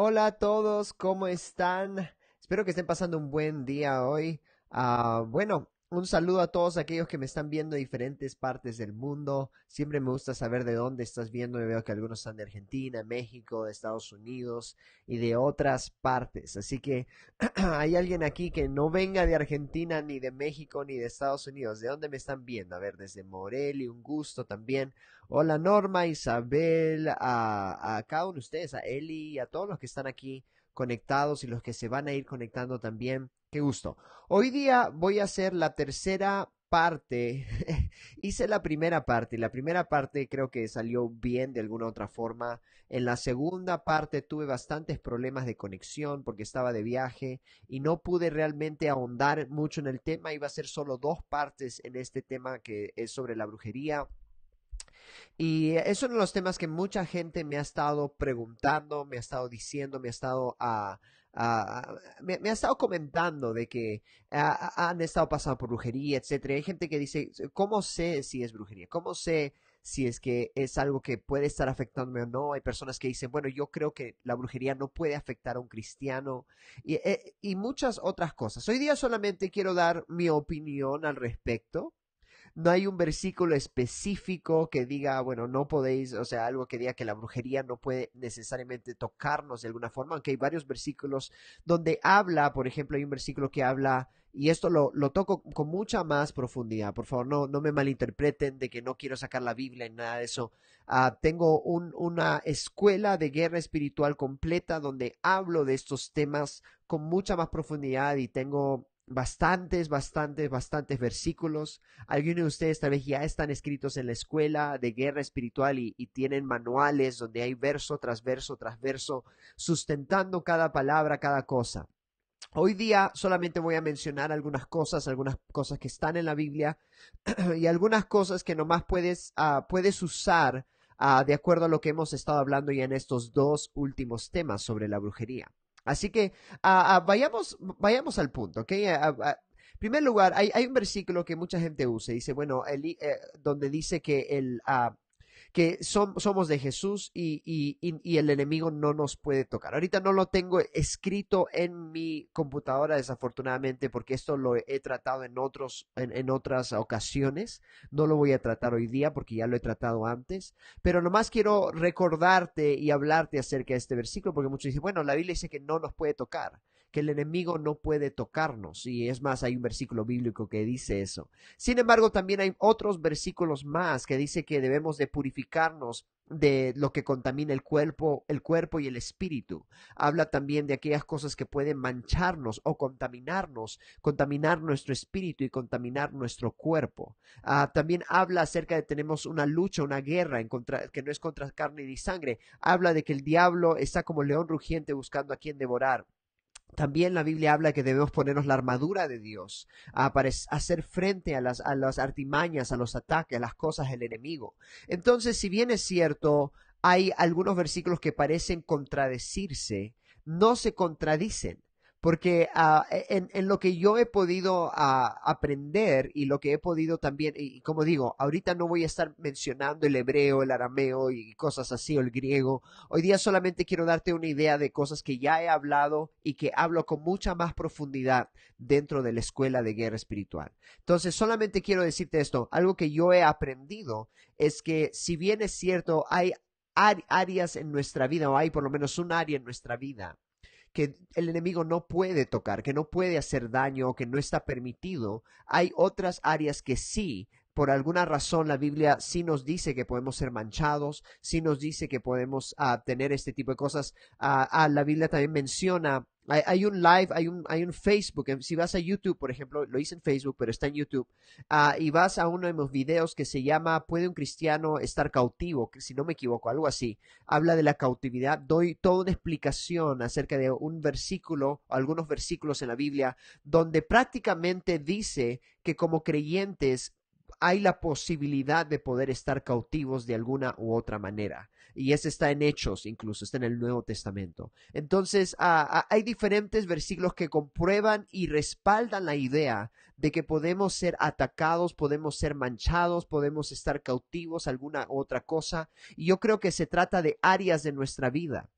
Hola a todos, ¿cómo están? Espero que estén pasando un buen día hoy. Ah, bueno, un saludo a todos aquellos que me están viendo de diferentes partes del mundo. Siempre me gusta saber de dónde estás viendo. me veo que algunos están de Argentina, México, de Estados Unidos y de otras partes. Así que hay alguien aquí que no venga de Argentina, ni de México, ni de Estados Unidos. ¿De dónde me están viendo? A ver, desde Morelli, un gusto también. Hola Norma, Isabel, a, a cada uno de ustedes, a Eli y a todos los que están aquí conectados y los que se van a ir conectando también. Qué gusto. Hoy día voy a hacer la tercera parte. Hice la primera parte y la primera parte creo que salió bien de alguna otra forma. En la segunda parte tuve bastantes problemas de conexión porque estaba de viaje y no pude realmente ahondar mucho en el tema. Iba a ser solo dos partes en este tema que es sobre la brujería. Y es uno de los temas que mucha gente me ha estado preguntando, me ha estado diciendo, me ha estado a... Ah, me, ha estado comentando de que han estado pasando por brujería, etcétera. Hay gente que dice, ¿cómo sé si es brujería? ¿Cómo sé si es que es algo que puede estar afectándome o no? Hay personas que dicen, bueno, yo creo que la brujería no puede afectar a un cristiano y, eh, y muchas otras cosas. Hoy día solamente quiero dar mi opinión al respecto no hay un versículo específico que diga, bueno, no podéis, o sea, algo que diga que la brujería no puede necesariamente tocarnos de alguna forma, aunque hay varios versículos donde habla, por ejemplo, hay un versículo que habla y esto lo, lo, toco con mucha más profundidad. Por favor, no, me malinterpreten de que no quiero sacar la Biblia y nada de eso. Ah, tengo una escuela de guerra espiritual completa donde hablo de estos temas con mucha más profundidad y tengo bastantes, bastantes, bastantes versículos. Algunos de ustedes tal vez ya están escritos en la escuela de guerra espiritual y, tienen manuales donde hay verso tras verso tras verso, sustentando cada palabra, cada cosa. Hoy día solamente voy a mencionar algunas cosas, algunas cosas que están en la Biblia y algunas cosas que nomás puedes, ah, puedes usar ah, de acuerdo a lo que hemos estado hablando ya en estos dos últimos temas sobre la brujería. Así que vayamos, vayamos al punto, ¿ok? en primer lugar, hay, un versículo que mucha gente usa, dice, bueno, el, eh, donde dice que el, ah, que somos de Jesús y, el enemigo no nos puede tocar. Ahorita no lo tengo escrito en mi computadora, desafortunadamente, porque esto lo he tratado en, otros, en otras ocasiones. No lo voy a tratar hoy día porque ya lo he tratado antes. Pero nomás quiero recordarte y hablarte acerca de este versículo, porque muchos dicen, bueno, la Biblia dice que no nos puede tocar que el enemigo no puede tocarnos. Y es más, hay un versículo bíblico que dice eso. Sin embargo, también hay otros versículos más que dice que debemos de purificarnos de lo que contamina el cuerpo, el cuerpo y el espíritu. Habla también de aquellas cosas que pueden mancharnos o contaminarnos, contaminar nuestro espíritu y contaminar nuestro cuerpo. Ah, también habla acerca de tenemos una lucha, una guerra en contra, que no es contra carne ni sangre. Habla de que el diablo está como león rugiente buscando a quien devorar también la Biblia habla que debemos ponernos la armadura de Dios a hacer frente a las artimañas, a los ataques, a las cosas del enemigo. Entonces, si bien es cierto, hay algunos versículos que parecen contradecirse, no se contradicen porque ah, e, en, lo que yo he podido ah, aprender y lo que he podido también, y, como digo, ahorita no voy a estar mencionando el hebreo, el arameo y cosas así, o el griego. Hoy día solamente quiero darte una idea de cosas que ya he hablado y que hablo con mucha más profundidad dentro de la escuela de guerra espiritual. Entonces, solamente quiero decirte esto, algo que yo he aprendido es que si bien es cierto, hay áreas en nuestra vida, o hay por lo menos un área en nuestra vida, que el enemigo no puede tocar, que no puede hacer daño, que no está permitido, hay otras áreas que sí. Por alguna razón la Biblia sí nos dice que podemos ser manchados, sí nos dice que podemos ah, tener este tipo de cosas. Ah, ah, la Biblia también menciona hay, un live, hay un, Facebook. Em, si vas a YouTube, por ejemplo, lo hice en Facebook, pero está en YouTube, ah, y vas a uno de mis videos que se llama ¿Puede un cristiano estar cautivo? si no me equivoco, algo así. Habla de la cautividad. Doy toda una explicación acerca de un versículo, algunos versículos en la Biblia, donde prácticamente dice que como creyentes hay la posibilidad de poder estar cautivos de alguna u otra manera y ese está en Hechos incluso, está en el Nuevo Testamento. Entonces, ah, ah, hay diferentes versículos que comprueban y respaldan la idea de que podemos ser atacados, podemos ser manchados, podemos estar cautivos alguna otra cosa. Y yo creo que se trata de áreas de nuestra vida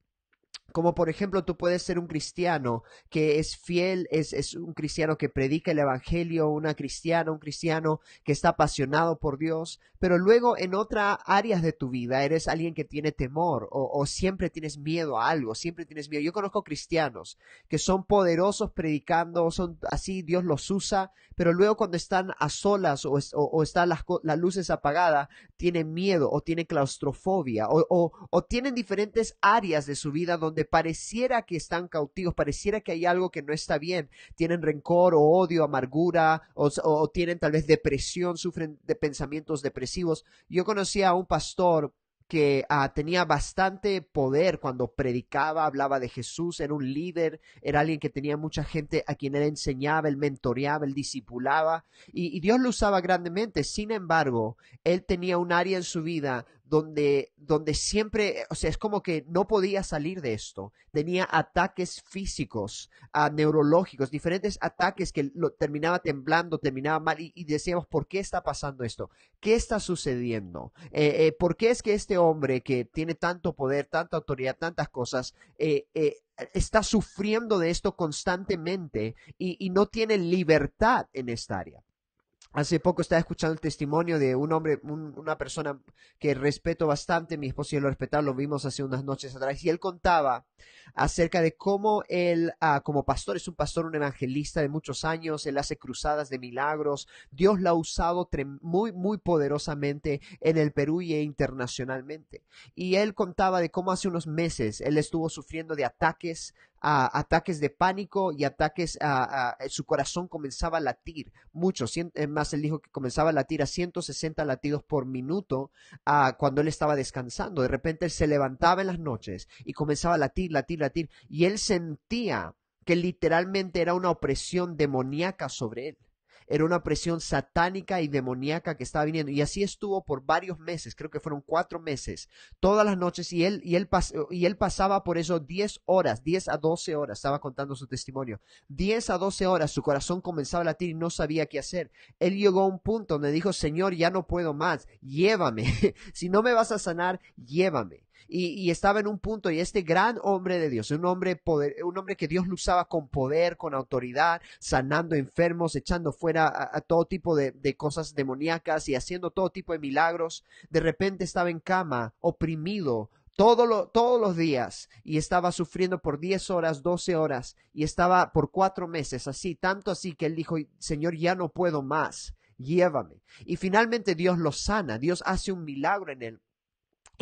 como por ejemplo, tú puedes ser un cristiano que es fiel, es, un cristiano que predica el Evangelio, una cristiana, un cristiano que está apasionado por Dios, pero luego en otras áreas de tu vida eres alguien que tiene temor o, siempre tienes miedo a algo, siempre tienes miedo. Yo conozco cristianos que son poderosos predicando, son así, Dios los usa, pero luego cuando están a solas o, o, están las, las, luces apagadas, tienen miedo o tienen claustrofobia o tienen diferentes áreas de su vida donde pareciera que están cautivos, pareciera que hay algo que no está bien, tienen rencor o odio, amargura, o, tienen tal vez depresión, sufren de pensamientos depresivos. Yo conocía a un pastor que ah, tenía bastante poder cuando predicaba, hablaba de Jesús, era un líder, era alguien que tenía mucha gente a quien él enseñaba, él mentoreaba, él discipulaba, y, y Dios lo usaba grandemente. Sin embargo, él tenía un área en su vida donde, siempre, o sea, es como que no podía salir de esto. Tenía ataques físicos, ah, neurológicos, diferentes ataques que lo, terminaba temblando, terminaba mal y, decíamos, ¿por qué está pasando esto? ¿Qué está sucediendo? Eh, eh, ¿Por qué es que este hombre que tiene tanto poder, tanta autoridad, tantas cosas, eh, está sufriendo de esto constantemente y no tiene libertad en esta área? Hace poco estaba escuchando el testimonio de un hombre, una persona que respeto bastante, mi esposo y lo respetamos, lo vimos hace unas noches atrás, y él contaba acerca de cómo él, ah, como pastor, es un pastor, un evangelista de muchos años, él hace cruzadas de milagros, Dios lo ha usado muy, muy poderosamente en el Perú y internacionalmente. Y él contaba de cómo hace unos meses él estuvo sufriendo de ataques a ataques de pánico y ataques a, su corazón comenzaba a latir mucho. más él dijo que comenzaba a latir a 160 latidos por minuto ah, cuando él estaba descansando. De repente él se levantaba en las noches y comenzaba a latir, latir, latir. Y él sentía que literalmente era una opresión demoníaca sobre él era una presión satánica y demoníaca que estaba viniendo. Y así estuvo por varios meses, creo que fueron cuatro meses, todas las noches, y él, y él, y él pasaba por eso 10 horas, 10 a 12 horas, estaba contando su testimonio, 10 a 12 horas, su corazón comenzaba a latir y no sabía qué hacer. Él llegó a un punto donde dijo, Señor, ya no puedo más, llévame, si no me vas a sanar, llévame y, estaba en un punto y este gran hombre de Dios, un hombre, poder, un hombre que Dios lo usaba con poder, con autoridad, sanando enfermos, echando fuera a, todo tipo de, cosas demoníacas y haciendo todo tipo de milagros, de repente estaba en cama, oprimido, todos los días y estaba sufriendo por 10 horas, 12 horas y estaba por cuatro meses así, tanto así que él dijo, Señor, ya no puedo más, llévame. Y finalmente Dios lo sana, Dios hace un milagro en él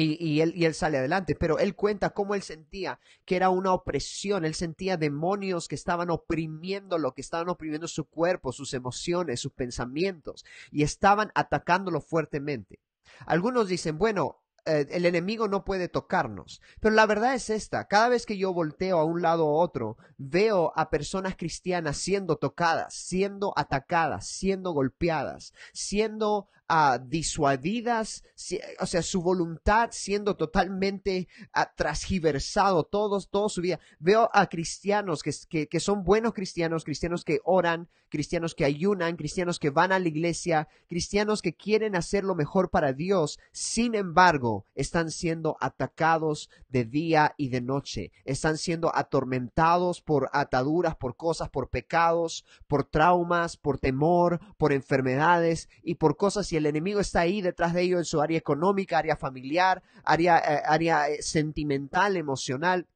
y, él, y, él, sale adelante, pero él cuenta cómo él sentía que era una opresión, él sentía demonios que estaban oprimiéndolo, que estaban oprimiendo su cuerpo, sus emociones, sus pensamientos, y estaban atacándolo fuertemente. Algunos dicen, bueno, eh, el enemigo no puede tocarnos. Pero la verdad es esta, cada vez que yo volteo a un lado u otro, veo a personas cristianas siendo tocadas, siendo atacadas, siendo golpeadas, siendo ah, disuadidas, o sea, su voluntad siendo totalmente uh, transgiversado todos, su vida. Veo a cristianos que son buenos cristianos, cristianos que oran, cristianos que ayunan, cristianos que van a la iglesia, cristianos que quieren hacer lo mejor para Dios. Sin embargo, están siendo atacados de día y de noche, están siendo atormentados por ataduras, por cosas, por pecados, por traumas, por temor, por enfermedades y por cosas. Y el enemigo está ahí detrás de ellos en su área económica, área familiar, área eh, eh, sentimental, emocional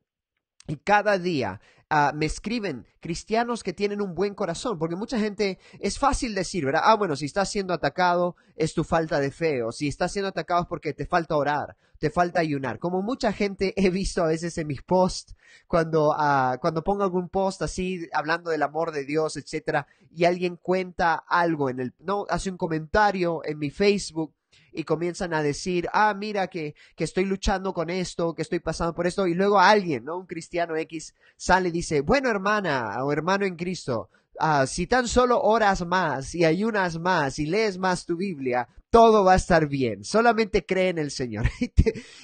y cada día ah, me escriben cristianos que tienen un buen corazón, porque mucha gente es fácil decir, ¿verdad? Ah, bueno, si estás siendo atacado es tu falta de fe, o si estás siendo atacado es porque te falta orar, te falta ayunar. Como mucha gente he visto a veces en mis posts, cuando, ah, cuando pongo algún post así, hablando del amor de Dios, etcétera, y alguien cuenta algo en el, no, hace un comentario en mi Facebook, y comienzan a decir, ah, mira que, que estoy luchando con esto, que estoy pasando por esto, y luego alguien, ¿no? Un cristiano X sale y dice, bueno hermana o hermano en Cristo, ah, si tan solo oras más y ayunas más y lees más tu Biblia, todo va a estar bien, solamente cree en el Señor.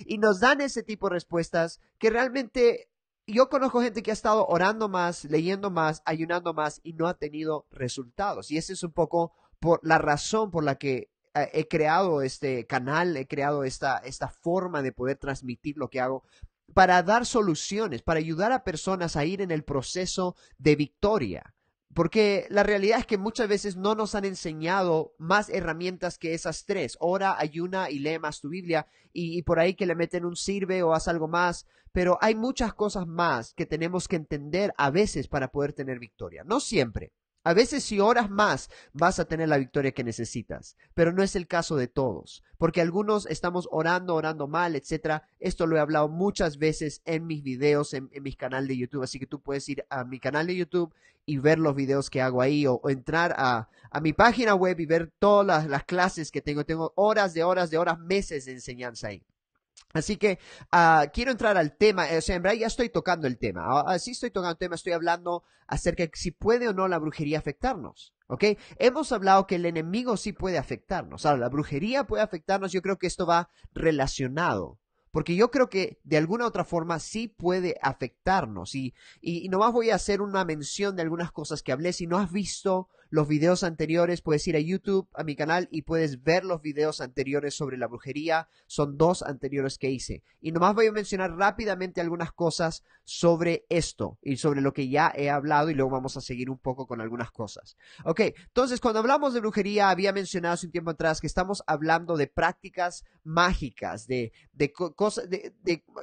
y, nos dan ese tipo de respuestas que realmente yo conozco gente que ha estado orando más, leyendo más, ayunando más y no ha tenido resultados. Y esa es un poco por la razón por la que eh, he creado este canal, he creado esta, esta forma de poder transmitir lo que hago para dar soluciones, para ayudar a personas a ir en el proceso de victoria. Porque la realidad es que muchas veces no nos han enseñado más herramientas que esas tres. Ora, ayuna y lee más tu Biblia. y, por ahí que le meten un sirve o haz algo más. Pero hay muchas cosas más que tenemos que entender a veces para poder tener victoria. No siempre. A veces si oras más vas a tener la victoria que necesitas, pero no es el caso de todos, porque algunos estamos orando, orando mal, etc. Esto lo he hablado muchas veces en mis videos, en, en mi canal de YouTube, así que tú puedes ir a mi canal de YouTube y ver los videos que hago ahí o, entrar a, mi página web y ver todas las clases que tengo. Tengo horas de horas de horas, meses de enseñanza ahí. Así que ah, quiero entrar al tema, eh, o sea, en ya estoy tocando el tema, ah, ah, Sí estoy tocando el tema, estoy hablando acerca de si puede o no la brujería afectarnos, ¿ok? Hemos hablado que el enemigo sí puede afectarnos, ahora la brujería puede afectarnos, yo creo que esto va relacionado, porque yo creo que de alguna u otra forma sí puede afectarnos y, y, y nomás voy a hacer una mención de algunas cosas que hablé, si no has visto los videos anteriores, puedes ir a YouTube, a mi canal, y puedes ver los videos anteriores sobre la brujería. Son dos anteriores que hice. Y nomás voy a mencionar rápidamente algunas cosas sobre esto y sobre lo que ya he hablado y luego vamos a seguir un poco con algunas cosas. Ok, entonces cuando hablamos de brujería, había mencionado hace un tiempo atrás que estamos hablando de prácticas mágicas, de, cosas,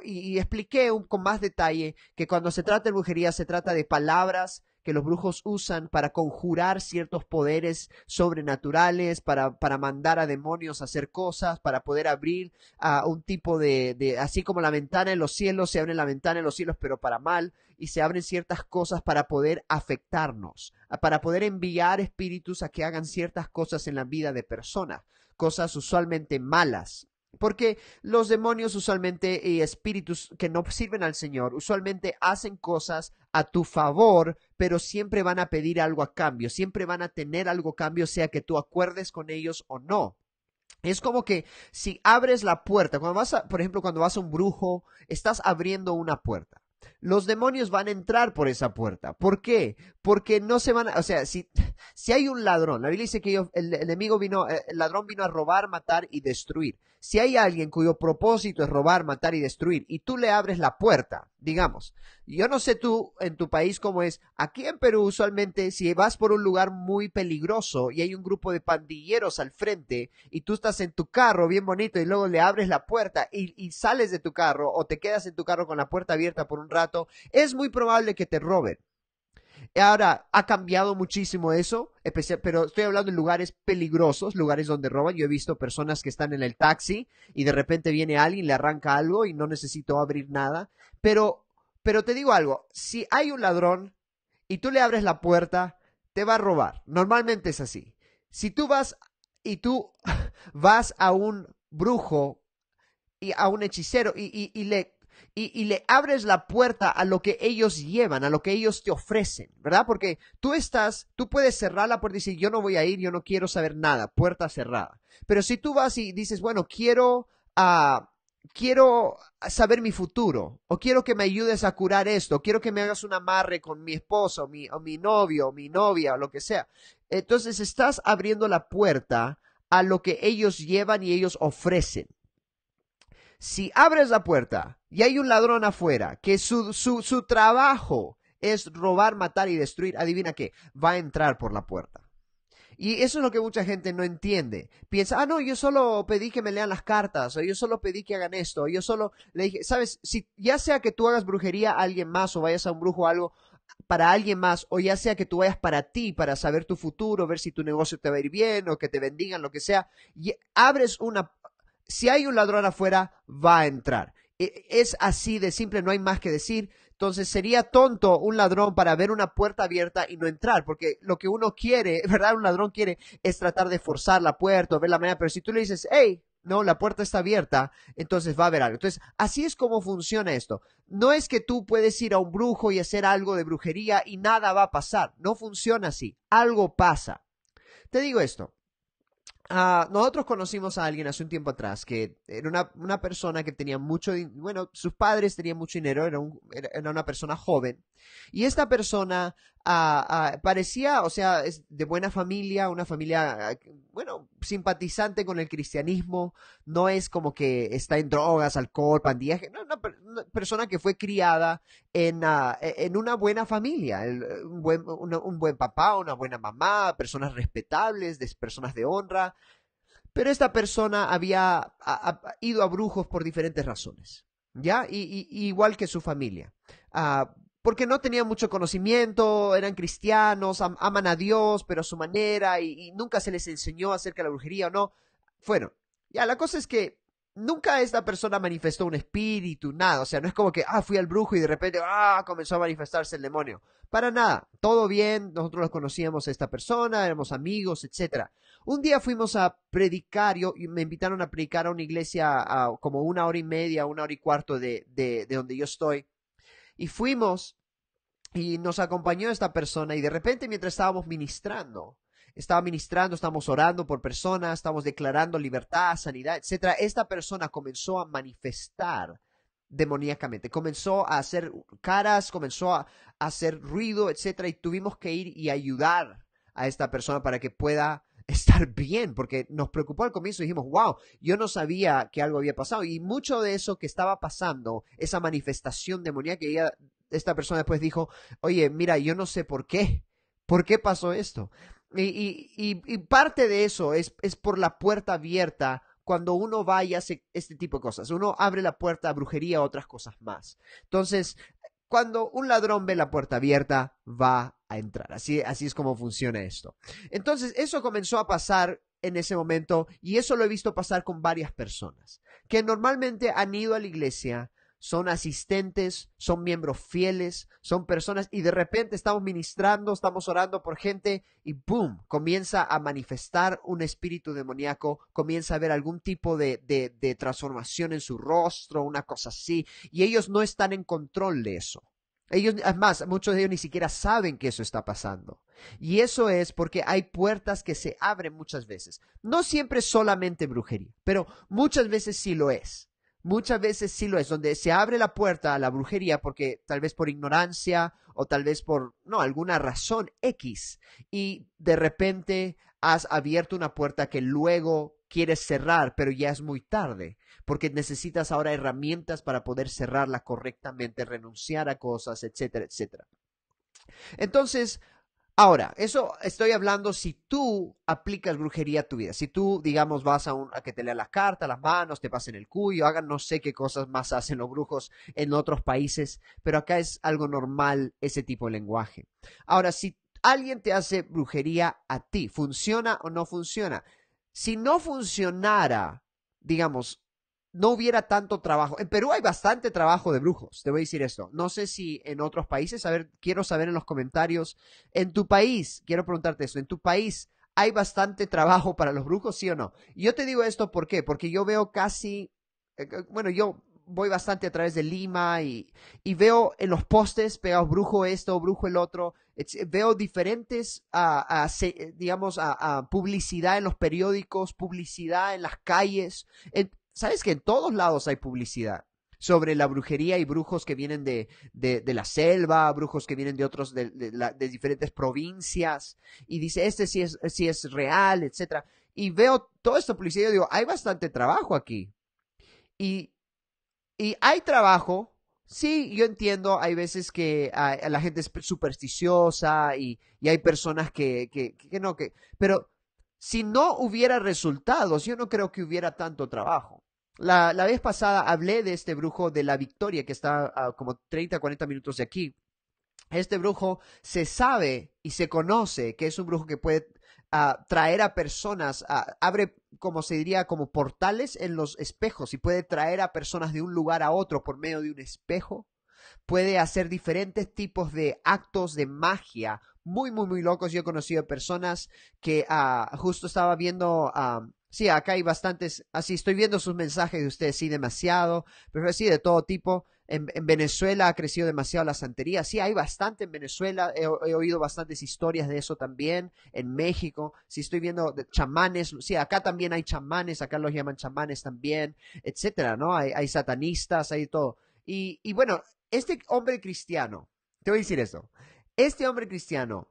y, expliqué con más detalle que cuando se trata de brujería se trata de palabras que los brujos usan para conjurar ciertos poderes sobrenaturales, para, mandar a demonios a hacer cosas, para poder abrir a un tipo de, de, así como la ventana en los cielos, se abre la ventana en los cielos, pero para mal, y se abren ciertas cosas para poder afectarnos, para poder enviar espíritus a que hagan ciertas cosas en la vida de personas, cosas usualmente malas. Porque los demonios usualmente y eh, espíritus que no sirven al Señor usualmente hacen cosas a tu favor, pero siempre van a pedir algo a cambio, siempre van a tener algo a cambio, sea que tú acuerdes con ellos o no. Es como que si abres la puerta, cuando vas por ejemplo, cuando vas a un brujo, estás abriendo una puerta. Los demonios van a entrar por esa puerta. ¿Por qué? Porque no se van a, o sea, si, hay un ladrón, la Biblia dice que el, el, enemigo vino, eh, el ladrón vino a robar, matar y destruir. Si hay alguien cuyo propósito es robar, matar y destruir, y tú le abres la puerta, digamos, yo no sé tú en tu país cómo es, aquí en Perú usualmente si vas por un lugar muy peligroso y hay un grupo de pandilleros al frente y tú estás en tu carro bien bonito y luego le abres la puerta y, y sales de tu carro o te quedas en tu carro con la puerta abierta por un rato, es muy probable que te roben. Ahora, ha cambiado muchísimo eso, especial, pero estoy hablando de lugares peligrosos, lugares donde roban. Yo he visto personas que están en el taxi y de repente viene alguien, le arranca algo y no necesito abrir nada. Pero, pero te digo algo, si hay un ladrón y tú le abres la puerta, te va a robar. Normalmente es así. Si tú vas y tú vas a un brujo y a un hechicero y, y le y, le abres la puerta a lo que ellos llevan, a lo que ellos te ofrecen, ¿verdad? Porque tú estás, tú puedes cerrar la puerta y decir, yo no voy a ir, yo no quiero saber nada, puerta cerrada. Pero si tú vas y dices, bueno, quiero, ah, quiero saber mi futuro, o quiero que me ayudes a curar esto, o quiero que me hagas un amarre con mi esposo, mi, o mi novio, o mi novia, o lo que sea. Entonces estás abriendo la puerta a lo que ellos llevan y ellos ofrecen. Si abres la puerta y hay un ladrón afuera que su, su, su trabajo es robar, matar y destruir, adivina qué, va a entrar por la puerta. Y eso es lo que mucha gente no entiende. Piensa, ah, no, yo solo pedí que me lean las cartas, o yo solo pedí que hagan esto, o yo solo le dije, sabes, si ya sea que tú hagas brujería a alguien más o vayas a un brujo o algo para alguien más, o ya sea que tú vayas para ti, para saber tu futuro, ver si tu negocio te va a ir bien, o que te bendigan, lo que sea, y abres una, si hay un ladrón afuera, va a entrar. E, es así de simple, no hay más que decir. Entonces sería tonto un ladrón para ver una puerta abierta y no entrar, porque lo que uno quiere, ¿verdad? Un ladrón quiere es tratar de forzar la puerta o ver la manera, pero si tú le dices, hey, no, la puerta está abierta, entonces va a haber algo. Entonces, así es como funciona esto. No es que tú puedes ir a un brujo y hacer algo de brujería y nada va a pasar. No funciona así. Algo pasa. Te digo esto. Ah, nosotros conocimos a alguien hace un tiempo atrás que era una, persona que tenía mucho, bueno, sus padres tenían mucho dinero, era, era, una persona joven. Y esta persona parecía, o sea, es de buena familia, una familia, ah, bueno, simpatizante con el cristianismo, no es como que está en drogas, alcohol, pandillas, no, una, persona que fue criada en, ah, e, en una buena familia, un, buen, papá, una buena mamá, personas respetables, personas de honra, pero esta persona había ido a brujos por diferentes razones, ¿ya? Y, igual que su familia. Ah, porque no tenían mucho conocimiento, eran cristianos, aman a Dios, pero a su manera, y, nunca se les enseñó acerca de la brujería o no. fueron. ya la cosa es que nunca esta persona manifestó un espíritu, nada. O sea, no es como que, ah, fui al brujo y de repente, ah, comenzó a manifestarse el demonio. Para nada, todo bien, nosotros los conocíamos a esta persona, éramos amigos, etc. Un día fuimos a predicar, y me invitaron a predicar a una iglesia a como una hora y media, una hora y cuarto de, de donde yo estoy. Y fuimos y nos acompañó esta persona y de repente mientras estábamos ministrando, estaba ministrando, estamos orando por personas, estamos declarando libertad, sanidad, etcétera, esta persona comenzó a manifestar demoníacamente, comenzó a hacer caras, comenzó a hacer ruido, etcétera, y tuvimos que ir y ayudar a esta persona para que pueda estar bien, porque nos preocupó al comienzo dijimos, wow, yo no sabía que algo había pasado. Y mucho de eso que estaba pasando, esa manifestación demoníaca, ella, esta persona después dijo, oye, mira, yo no sé por qué, por qué pasó esto. Y, y, parte de eso es, es por la puerta abierta cuando uno va y hace este tipo de cosas. Uno abre la puerta a brujería a otras cosas más. Entonces, cuando un ladrón ve la puerta abierta, va a entrar. Así, así es como funciona esto. Entonces, eso comenzó a pasar en ese momento y eso lo he visto pasar con varias personas que normalmente han ido a la iglesia, son asistentes, son miembros fieles, son personas y de repente estamos ministrando, estamos orando por gente y ¡boom! Comienza a manifestar un espíritu demoníaco, comienza a ver algún tipo de, de, de transformación en su rostro, una cosa así, y ellos no están en control de eso. Ellos, además, muchos de ellos ni siquiera saben que eso está pasando. Y eso es porque hay puertas que se abren muchas veces. No siempre solamente brujería, pero muchas veces sí lo es. Muchas veces sí lo es, donde se abre la puerta a la brujería porque tal vez por ignorancia o tal vez por, no, alguna razón X. Y de repente has abierto una puerta que luego quieres cerrar, pero ya es muy tarde, porque necesitas ahora herramientas para poder cerrarla correctamente, renunciar a cosas, etcétera, etcétera. Entonces, Ahora, eso estoy hablando si tú aplicas brujería a tu vida, si tú, digamos, vas a, que te lean las cartas, las manos, te pasen el cuyo, hagan no sé qué cosas más hacen los brujos en otros países, pero acá es algo normal ese tipo de lenguaje. Ahora, si alguien te hace brujería a ti, ¿funciona o no funciona? Si no funcionara, digamos, no hubiera tanto trabajo. En Perú hay bastante trabajo de brujos, te voy a decir esto. No sé si en otros países, a ver, quiero saber en los comentarios. En tu país, quiero preguntarte eso, en tu país hay bastante trabajo para los brujos, sí o no. yo te digo esto ¿por qué? porque yo veo casi, eh, eh, bueno, yo voy bastante a través de Lima y, y veo en los postes pegados brujo esto, brujo el otro. Veo diferentes, eh, digamos, a, publicidad en los periódicos, publicidad en las calles. ¿Sabes que en todos lados hay publicidad? sobre la brujería y brujos que vienen de, la selva, brujos que vienen de otros, de, diferentes provincias, y dice, este sí es, es real, etc. Y veo todo esto publicidad y digo, hay bastante trabajo aquí. Y, y hay trabajo, sí, yo entiendo, hay veces que la gente es supersticiosa y, hay personas que, que, que no, que, pero si no hubiera resultados, yo no creo que hubiera tanto trabajo. La, vez pasada hablé de este brujo de la victoria que está como 30, 40 minutos de aquí. Este brujo se sabe y se conoce que es un brujo que puede ah, traer a personas, ah, abre como se diría como portales en los espejos y puede traer a personas de un lugar a otro por medio de un espejo. Puede hacer diferentes tipos de actos de magia muy, muy, muy locos. Yo he conocido personas que ah, justo estaba viendo Sí, acá hay bastantes, así estoy viendo sus mensajes de ustedes, sí, demasiado, pero sí, de todo tipo. En, Venezuela ha crecido demasiado la santería. Sí, hay bastante en Venezuela. He, oído bastantes historias de eso también. En México, sí estoy viendo chamanes. Sí, acá también hay chamanes. Acá los llaman chamanes también, etcétera, ¿no? Hay, satanistas, hay todo. Y, y, bueno, este hombre cristiano, te voy a decir esto. Este hombre cristiano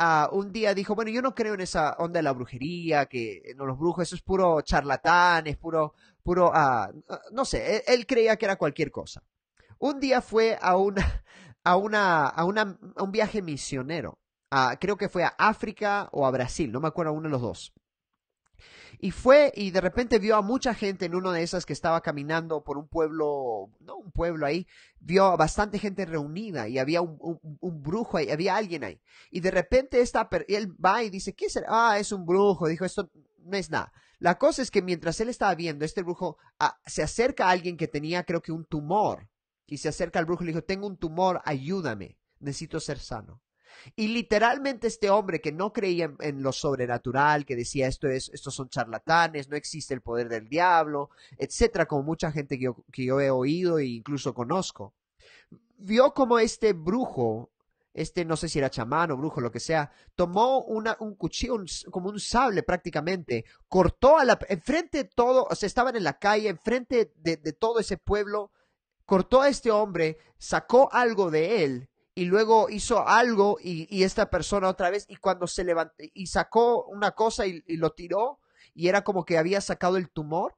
Ah, un día dijo, bueno, yo no creo en esa onda de la brujería, que eh, no, los brujos, eso es puro charlatán, es puro, puro, ah, no sé, él, creía que era cualquier cosa. Un día fue a una, a una, a, a un viaje misionero. creo que fue a África o a Brasil, no me acuerdo uno de los dos. Y fue y de repente vio a mucha gente en una de esas que estaba caminando por un pueblo, no un pueblo ahí, vio a bastante gente reunida y había un, brujo ahí, había alguien ahí. Y de repente esta, él va y dice, ¿qué será? Ah, es un brujo. Dijo, esto no es nada. La cosa es que mientras él estaba viendo, este brujo se acerca a alguien que tenía creo que un tumor. Y se acerca al brujo y le dijo, tengo un tumor, ayúdame, necesito ser sano. Y literalmente este hombre que no creía en, lo sobrenatural, que decía esto es, estos son charlatanes, no existe el poder del diablo, etcétera, como mucha gente que yo, he oído e incluso conozco, vio como este brujo este no sé si era chamán o brujo, lo que sea, tomó un cuchillo, como un sable prácticamente, cortó a la, enfrente de todo, o sea, estaban en la calle, enfrente de, de todo ese pueblo, cortó a este hombre, sacó algo de él y luego hizo algo y, esta persona otra vez y cuando se levantó y sacó una cosa y, lo tiró y era como que había sacado el tumor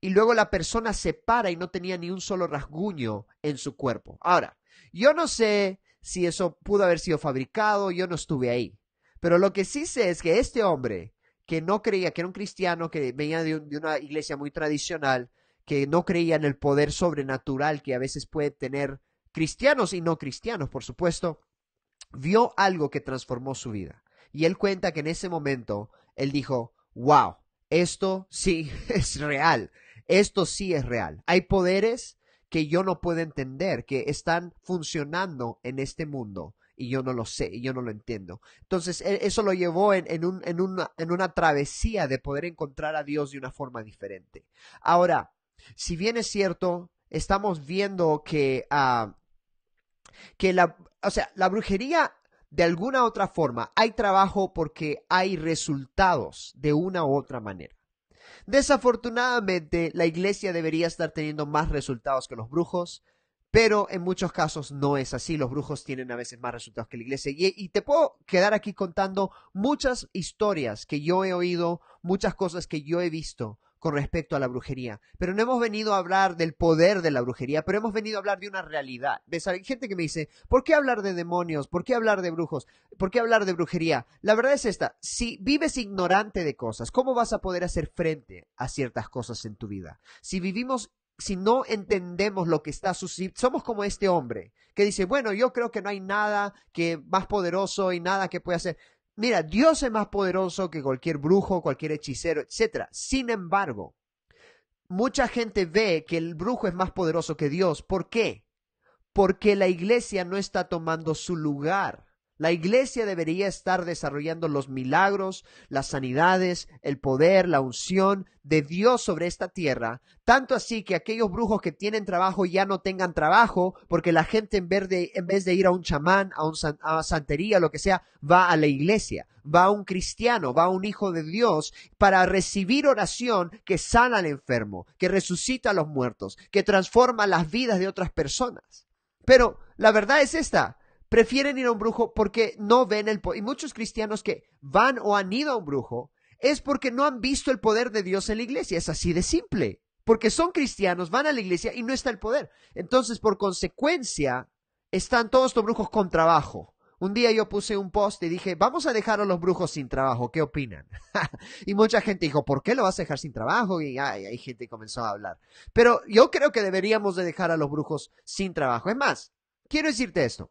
y luego la persona se para y no tenía ni un solo rasguño en su cuerpo. Ahora, yo no sé si eso pudo haber sido fabricado, yo no estuve ahí, pero lo que sí sé es que este hombre que no creía, que era un cristiano, que venía de una iglesia muy tradicional, que no creía en el poder sobrenatural que a veces puede tener cristianos y no cristianos, por supuesto, vio algo que transformó su vida. Y él cuenta que en ese momento él dijo, wow, esto sí es real, esto sí es real. Hay poderes que yo no puedo entender, que están funcionando en este mundo y yo no lo sé, y yo no lo entiendo. Entonces, e, eso lo llevó en, una, en una travesía de poder encontrar a Dios de una forma diferente. Ahora, si bien es cierto, estamos viendo que a ah, que la, o sea, la brujería de alguna u otra forma hay trabajo porque hay resultados de una u otra manera. Desafortunadamente, la iglesia debería estar teniendo más resultados que los brujos, pero en muchos casos no es así. Los brujos tienen a veces más resultados que la iglesia. Y, y, te puedo quedar aquí contando muchas historias que yo he oído, muchas cosas que yo he visto con respecto a la brujería. Pero no hemos venido a hablar del poder de la brujería, pero hemos venido a hablar de una realidad. Hay gente que me dice, ¿por qué hablar de demonios? ¿Por qué hablar de brujos? ¿Por qué hablar de brujería? La verdad es esta, si vives ignorante de cosas, ¿cómo vas a poder hacer frente a ciertas cosas en tu vida? Si vivimos si no entendemos lo que está sucediendo, somos como este hombre que dice, bueno, yo creo que no hay nada que más poderoso y nada que pueda hacer. Mira, Dios es más poderoso que cualquier brujo, cualquier hechicero, etc. Sin embargo, mucha gente ve que el brujo es más poderoso que Dios. ¿Por qué? Porque la iglesia no está tomando su lugar. La iglesia debería estar desarrollando los milagros, las sanidades, el poder, la unción de Dios sobre esta tierra, tanto así que aquellos brujos que tienen trabajo ya no tengan trabajo, porque la gente en vez de, en vez de ir a un chamán, a, una santería, lo que sea, va a la iglesia, va a un cristiano, va a un hijo de Dios para recibir oración que sana al enfermo, que resucita a los muertos, que transforma las vidas de otras personas. Pero la verdad es esta, prefieren ir a un brujo porque no ven el poder. Y muchos cristianos que van o han ido a un brujo es porque no han visto el poder de Dios en la iglesia. Es así de simple. Porque son cristianos, van a la iglesia y no está el poder. Entonces, por consecuencia, están todos estos brujos con trabajo. Un día yo puse un post y dije, vamos a dejar a los brujos sin trabajo, ¿qué opinan? y mucha gente dijo, ¿por qué lo vas a dejar sin trabajo? Y hay gente que comenzó a hablar. Pero yo creo que deberíamos de dejar a los brujos sin trabajo. Es más, quiero decirte esto,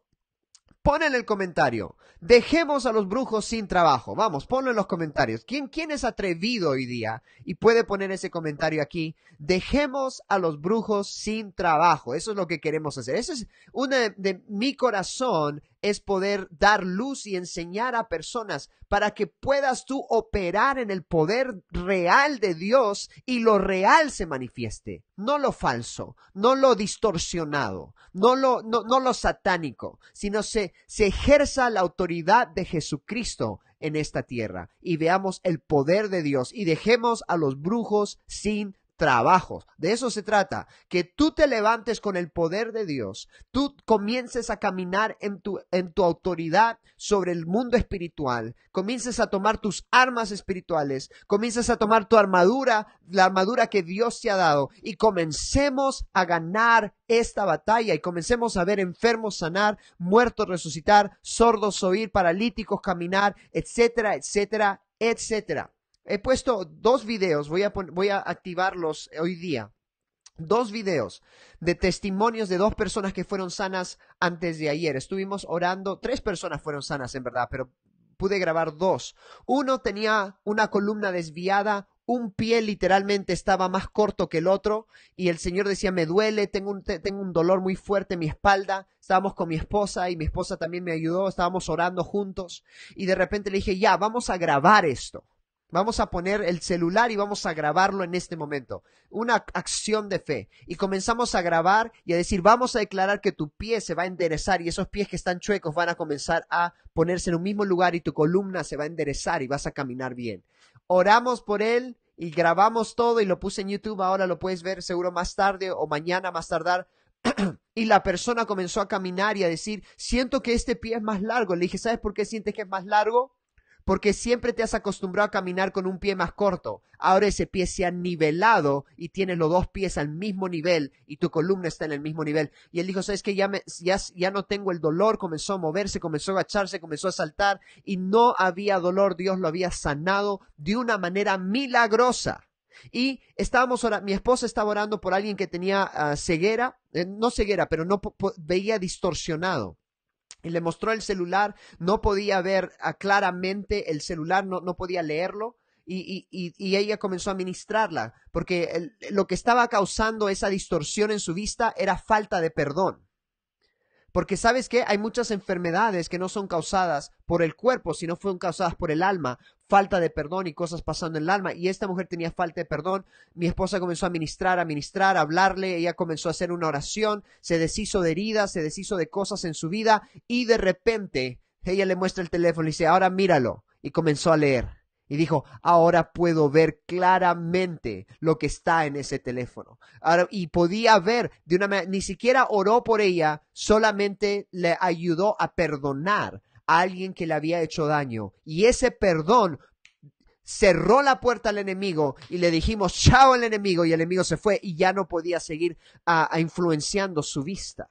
Pon el comentario, dejemos a los brujos sin trabajo. Vamos, ponlo en los comentarios. ¿Quién, ¿Quién es atrevido hoy día? Y puede poner ese comentario aquí. Dejemos a los brujos sin trabajo. Eso es lo que queremos hacer. Eso es una de mi corazón es poder dar luz y enseñar a personas para que puedas tú operar en el poder real de Dios y lo real se manifieste, no lo falso, no lo distorsionado, no lo, no, lo satánico, sino se, se ejerza la autoridad de Jesucristo en esta tierra y veamos el poder de Dios y dejemos a los brujos sin trabajos. De eso se trata, que tú te levantes con el poder de Dios, tú comiences a caminar en tu, en tu autoridad sobre el mundo espiritual, comiences a tomar tus armas espirituales, comiences a tomar tu armadura, la armadura que Dios te ha dado, y comencemos a ganar esta batalla y comencemos a ver enfermos sanar, muertos resucitar, sordos oír, paralíticos caminar, etcétera, etcétera, etcétera. He puesto dos videos, voy a, activarlos hoy día. Dos videos de testimonios de dos personas que fueron sanas antes de ayer. Estuvimos orando, tres personas fueron sanas en verdad, pero pude grabar dos. Uno tenía una columna desviada, un pie literalmente estaba más corto que el otro y el Señor decía, me duele, tengo un, tengo un dolor muy fuerte en mi espalda. Estábamos con mi esposa y mi esposa también me ayudó, estábamos orando juntos y de repente le dije, ya, vamos a grabar esto. Vamos a poner el celular y vamos a grabarlo en este momento. Una acción de fe. Y comenzamos a grabar y a decir, vamos a declarar que tu pie se va a enderezar y esos pies que están chuecos van a comenzar a ponerse en un mismo lugar y tu columna se va a enderezar y vas a caminar bien. Oramos por él y grabamos todo y lo puse en YouTube. Ahora lo puedes ver seguro más tarde o mañana más tardar. y la persona comenzó a caminar y a decir, siento que este pie es más largo. Le dije, ¿sabes por qué sientes que es más largo? porque siempre te has acostumbrado a caminar con un pie más corto. Ahora ese pie se ha nivelado y tienes los dos pies al mismo nivel y tu columna está en el mismo nivel. Y él dijo, sabes que ya, no tengo el dolor, comenzó a moverse, comenzó a agacharse, comenzó a saltar y no había dolor, Dios lo había sanado de una manera milagrosa. Y estábamos ahora, mi esposa estaba orando por alguien que tenía ah, ceguera, eh, no ceguera, pero no veía distorsionado y le mostró el celular, no podía ver ah, claramente el celular, no, podía leerlo. Y, ella comenzó a ministrarla, porque lo que estaba causando esa distorsión en su vista era falta de perdón. Porque sabes que hay muchas enfermedades que no son causadas por el cuerpo, sino fueron causadas por el alma, falta de perdón y cosas pasando en el alma. Y esta mujer tenía falta de perdón. Mi esposa comenzó a ministrar, a ministrar, a hablarle. Ella comenzó a hacer una oración, se deshizo de heridas, se deshizo de cosas en su vida. Y de repente ella le muestra el teléfono y dice, ahora míralo. Y comenzó a leer. Y dijo, ahora puedo ver claramente lo que está en ese teléfono. y podía ver de una manera, ni siquiera oró por ella, solamente le ayudó a perdonar a alguien que le había hecho daño. Y ese perdón cerró la puerta al enemigo y le dijimos, chao al enemigo, y el enemigo se fue y ya no podía seguir influenciando su vista.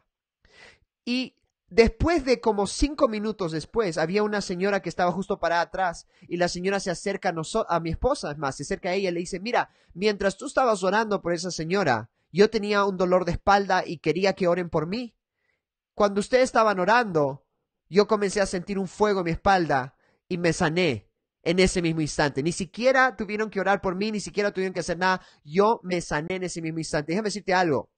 Y Después de como cinco minutos después, había una señora que estaba justo para atrás y la señora se acerca a, a mi esposa, es más, se acerca a ella y le dice, mira, mientras tú estabas orando por esa señora, yo tenía un dolor de espalda y quería que oren por mí. Cuando ustedes estaban orando, yo comencé a sentir un fuego en mi espalda y me sané en ese mismo instante. Ni siquiera tuvieron que orar por mí, ni siquiera tuvieron que hacer nada. Yo me sané en ese mismo instante. Déjame decirte algo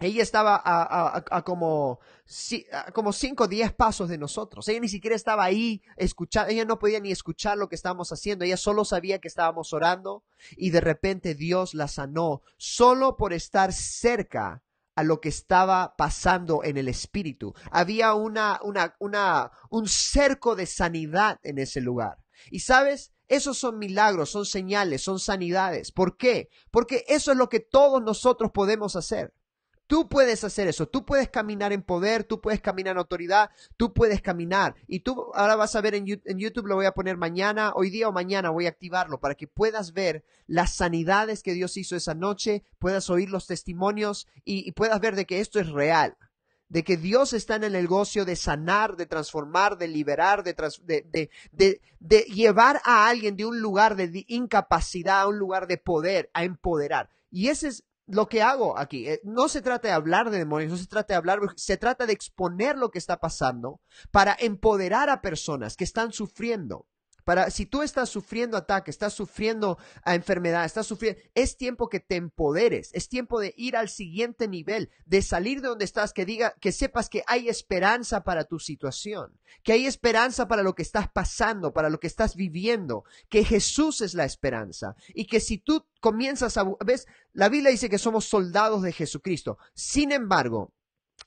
ella estaba a, como, 5 o 10 pasos de nosotros. Ella ni siquiera estaba ahí escuchando, ella no podía ni escuchar lo que estábamos haciendo, ella solo sabía que estábamos orando y de repente Dios la sanó solo por estar cerca a lo que estaba pasando en el espíritu. Había una, una, una, un cerco de sanidad en ese lugar. Y sabes, esos son milagros, son señales, son sanidades. ¿Por qué? Porque eso es lo que todos nosotros podemos hacer. Tú puedes hacer eso, tú puedes caminar en poder, tú puedes caminar en autoridad, tú puedes caminar. Y tú ahora vas a ver en, YouTube, lo voy a poner mañana, hoy día o mañana voy a activarlo para que puedas ver las sanidades que Dios hizo esa noche, puedas oír los testimonios y, puedas ver de que esto es real, de que Dios está en el negocio de sanar, de transformar, de liberar, de, de llevar a alguien de un lugar de incapacidad a un lugar de poder, a empoderar. Y ese es lo que hago aquí. Eh, no se trata de hablar de demonios, no se trata de hablar, se trata de exponer lo que está pasando para empoderar a personas que están sufriendo si tú estás sufriendo ataque, estás sufriendo a enfermedad, estás sufriendo, es tiempo que te empoderes, es tiempo de ir al siguiente nivel, de salir de donde estás, que diga, que sepas que hay esperanza para tu situación, que hay esperanza para lo que estás pasando, para lo que estás viviendo, que Jesús es la esperanza y que si tú comienzas a, ves, la Biblia dice que somos soldados de Jesucristo. Sin embargo,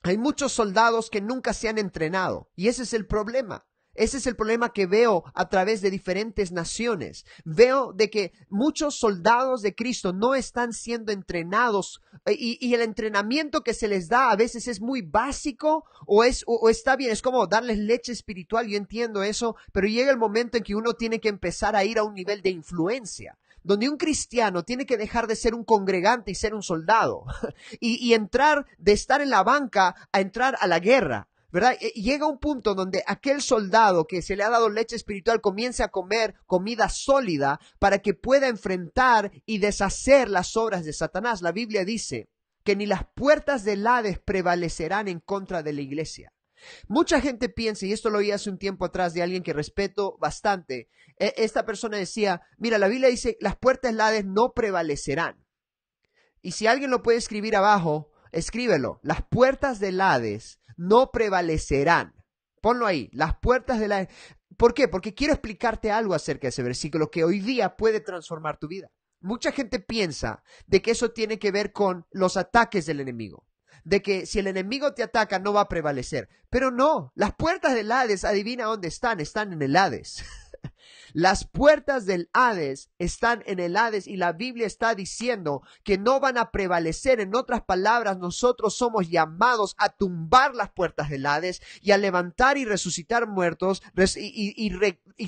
hay muchos soldados que nunca se han entrenado y ese es el problema. Ese es el problema que veo a través de diferentes naciones. Veo de que muchos soldados de Cristo no están siendo entrenados eh, y, el entrenamiento que se les da a veces es muy básico o, es, o, está bien, es como darles leche espiritual, yo entiendo eso, pero llega el momento en que uno tiene que empezar a ir a un nivel de influencia donde un cristiano tiene que dejar de ser un congregante y ser un soldado y, entrar de estar en la banca a entrar a la guerra. ¿verdad? E, llega un punto donde aquel soldado que se le ha dado leche espiritual comienza a comer comida sólida para que pueda enfrentar y deshacer las obras de Satanás. La Biblia dice que ni las puertas de Hades prevalecerán en contra de la iglesia. Mucha gente piensa, y esto lo oí hace un tiempo atrás de alguien que respeto bastante, e, esta persona decía, mira, la Biblia dice, las puertas lades no prevalecerán. Y si alguien lo puede escribir abajo, escríbelo, las puertas de Hades no prevalecerán. Ponlo ahí, las puertas de la... ¿Por qué? Porque quiero explicarte algo acerca de ese versículo que hoy día puede transformar tu vida. Mucha gente piensa de que eso tiene que ver con los ataques del enemigo, de que si el enemigo te ataca no va a prevalecer, pero no, las puertas del Hades, adivina dónde están, están en el Hades. Las puertas del Hades están en el Hades y la Biblia está diciendo que no van a prevalecer. En otras palabras, nosotros somos llamados a tumbar las puertas del Hades y a levantar y resucitar muertos y,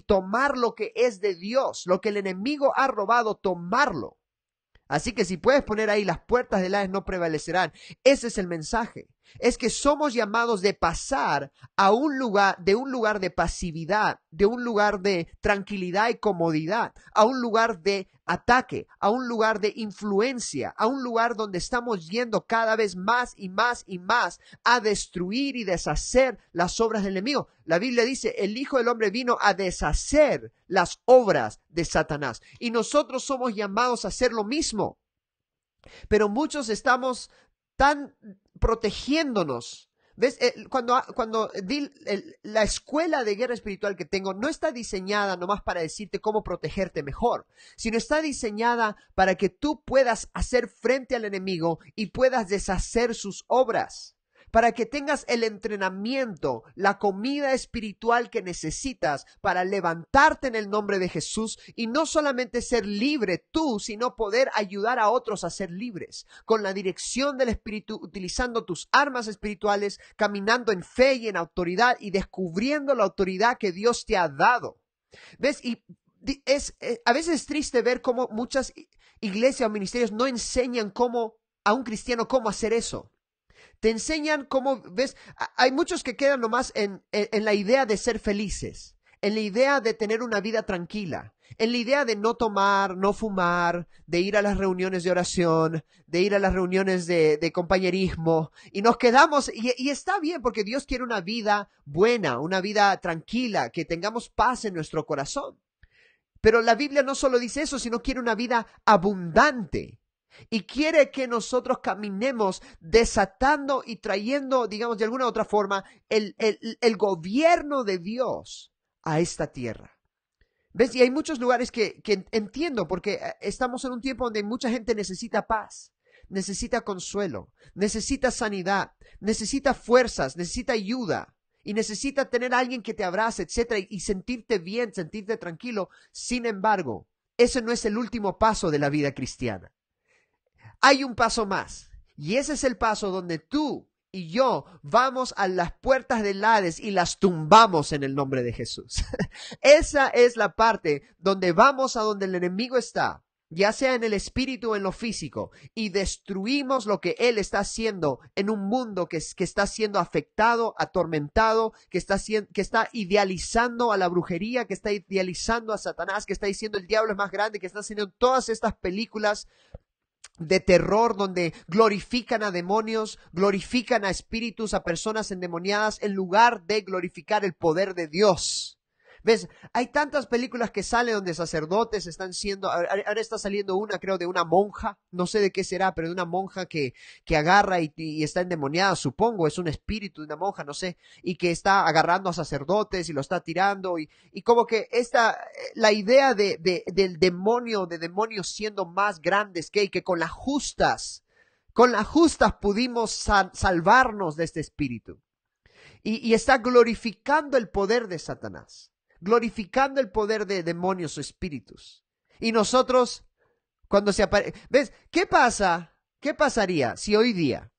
tomar lo que es de Dios, lo que el enemigo ha robado, tomarlo. Así que si puedes poner ahí las puertas del Hades no prevalecerán. Ese es el mensaje es que somos llamados de pasar a un lugar, de un lugar de pasividad, de un lugar de tranquilidad y comodidad, a un lugar de ataque, a un lugar de influencia, a un lugar donde estamos yendo cada vez más y más y más a destruir y deshacer las obras del enemigo. La Biblia dice, el Hijo del Hombre vino a deshacer las obras de Satanás. Y nosotros somos llamados a hacer lo mismo. Pero muchos estamos tan protegiéndonos. ¿Ves? Eh, cuando, ah, cuando la escuela de guerra espiritual que tengo no está diseñada nomás para decirte cómo protegerte mejor, sino está diseñada para que tú puedas hacer frente al enemigo y puedas deshacer sus obras para que tengas el entrenamiento, la comida espiritual que necesitas para levantarte en el nombre de Jesús y no solamente ser libre tú, sino poder ayudar a otros a ser libres, con la dirección del Espíritu, utilizando tus armas espirituales, caminando en fe y en autoridad y descubriendo la autoridad que Dios te ha dado. ¿Ves? Y es, eh, a veces es triste ver cómo muchas iglesias o ministerios no enseñan cómo a un cristiano cómo hacer eso te enseñan cómo, ves, hay muchos que quedan nomás en, en, la idea de ser felices, en la idea de tener una vida tranquila, en la idea de no tomar, no fumar, de ir a las reuniones de oración, de ir a las reuniones de, compañerismo, y nos quedamos, y, y, está bien porque Dios quiere una vida buena, una vida tranquila, que tengamos paz en nuestro corazón. Pero la Biblia no solo dice eso, sino quiere una vida abundante y quiere que nosotros caminemos desatando y trayendo, digamos, de alguna u otra forma, el, gobierno de Dios a esta tierra. ¿Ves? Y hay muchos lugares que, entiendo porque eh, estamos en un tiempo donde mucha gente necesita paz necesita consuelo, necesita sanidad, necesita fuerzas, necesita ayuda y necesita tener a alguien que te abrace, etcétera, y sentirte bien, sentirte tranquilo. Sin embargo, ese no es el último paso de la vida cristiana hay un paso más. Y ese es el paso donde tú y yo vamos a las puertas de Hades y las tumbamos en el nombre de Jesús. Esa es la parte donde vamos a donde el enemigo está, ya sea en el espíritu o en lo físico, y destruimos lo que él está haciendo en un mundo que, está siendo afectado, atormentado, que está, que está idealizando a la brujería, que está idealizando a Satanás, que está diciendo el diablo es más grande, que está haciendo todas estas películas de terror donde glorifican a demonios, glorifican a espíritus, a personas endemoniadas, en lugar de glorificar el poder de Dios. ¿Ves? Hay tantas películas que salen donde sacerdotes están siendo, ahora está saliendo una, creo, de una monja, no sé de qué será, pero de una monja que, que agarra y, está endemoniada, supongo, es un espíritu de una monja, no sé, y que está agarrando a sacerdotes y lo está tirando, y, y como que esta, eh, la idea de, del demonio, de demonios siendo más grandes que, que con las justas, con las justas pudimos salvarnos de este espíritu. Y, y, está glorificando el poder de Satanás glorificando el poder de demonios o espíritus. Y nosotros, cuando se aparece... ¿Ves? ¿Qué pasa? ¿Qué pasaría si hoy día,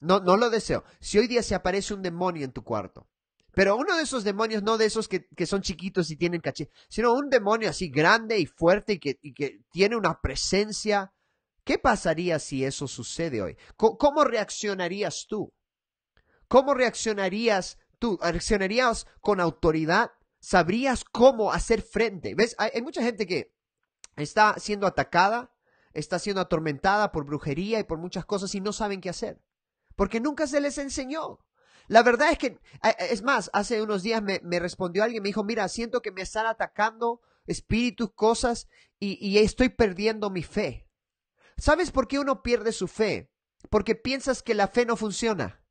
no, no lo deseo, si hoy día se aparece un demonio en tu cuarto? Pero uno de esos demonios, no de esos que, son chiquitos y tienen caché, sino un demonio así grande y fuerte y que, que tiene una presencia. ¿Qué pasaría si eso sucede hoy? ¿Cómo, ¿Cómo, reaccionarías tú? ¿Cómo reaccionarías tú? ¿Reaccionarías con autoridad? sabrías cómo hacer frente. ¿Ves? Hay, mucha gente que está siendo atacada, está siendo atormentada por brujería y por muchas cosas y no saben qué hacer, porque nunca se les enseñó. La verdad es que, es más, hace unos días me, respondió alguien, me dijo, mira, siento que me están atacando espíritus, cosas, y estoy perdiendo mi fe. ¿Sabes por qué uno pierde su fe? Porque piensas que la fe no funciona.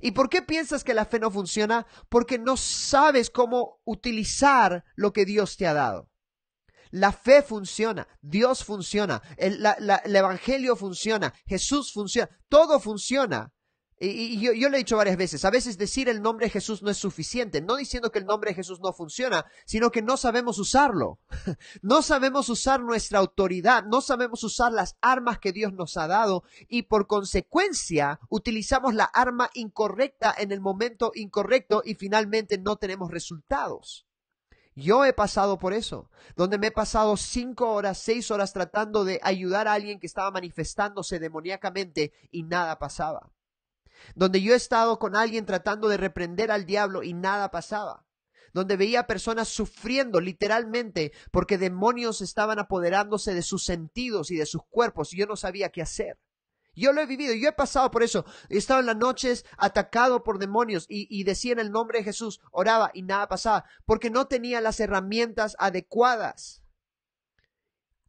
¿Y por qué piensas que la fe no funciona? Porque no sabes cómo utilizar lo que Dios te ha dado. La fe funciona, Dios funciona, el, Evangelio funciona, Jesús funciona, todo funciona y, yo, le he dicho varias veces, a veces decir el nombre de Jesús no es suficiente, no diciendo que el nombre de Jesús no funciona, sino que no sabemos usarlo. No sabemos usar nuestra autoridad, no sabemos usar las armas que Dios nos ha dado y por consecuencia utilizamos la arma incorrecta en el momento incorrecto y finalmente no tenemos resultados. Yo he pasado por eso, donde me he pasado cinco horas, seis horas tratando de ayudar a alguien que estaba manifestándose demoníacamente y nada pasaba donde yo he estado con alguien tratando de reprender al diablo y nada pasaba, donde veía personas sufriendo literalmente porque demonios estaban apoderándose de sus sentidos y de sus cuerpos y yo no sabía qué hacer. Yo lo he vivido, yo he pasado por eso. He estado en las noches atacado por demonios y, y decía en el nombre de Jesús, oraba y nada pasaba, porque no tenía las herramientas adecuadas.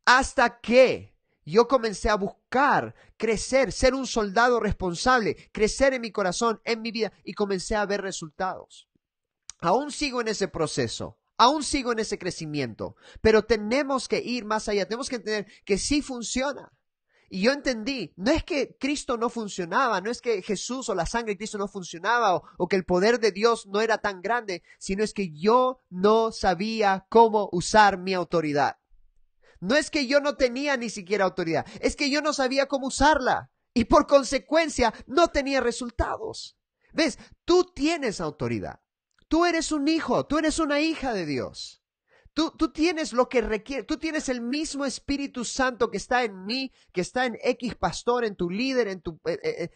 Hasta que yo comencé a buscar crecer, ser un soldado responsable, crecer en mi corazón, en mi vida, y comencé a ver resultados. Aún sigo en ese proceso, aún sigo en ese crecimiento, pero tenemos que ir más allá, tenemos que entender que sí funciona. Y yo entendí, no es que Cristo no funcionaba, no es que Jesús o la sangre de Cristo no funcionaba o, que el poder de Dios no era tan grande, sino es que yo no sabía cómo usar mi autoridad. No es que yo no tenía ni siquiera autoridad, es que yo no sabía cómo usarla y por consecuencia no tenía resultados. ¿Ves? Tú tienes autoridad. Tú eres un hijo, tú eres una hija de Dios. Tú, tú tienes lo que requiere, tú tienes el mismo Espíritu Santo que está en mí, que está en X pastor, en tu líder, en tu... Eh, eh, eh,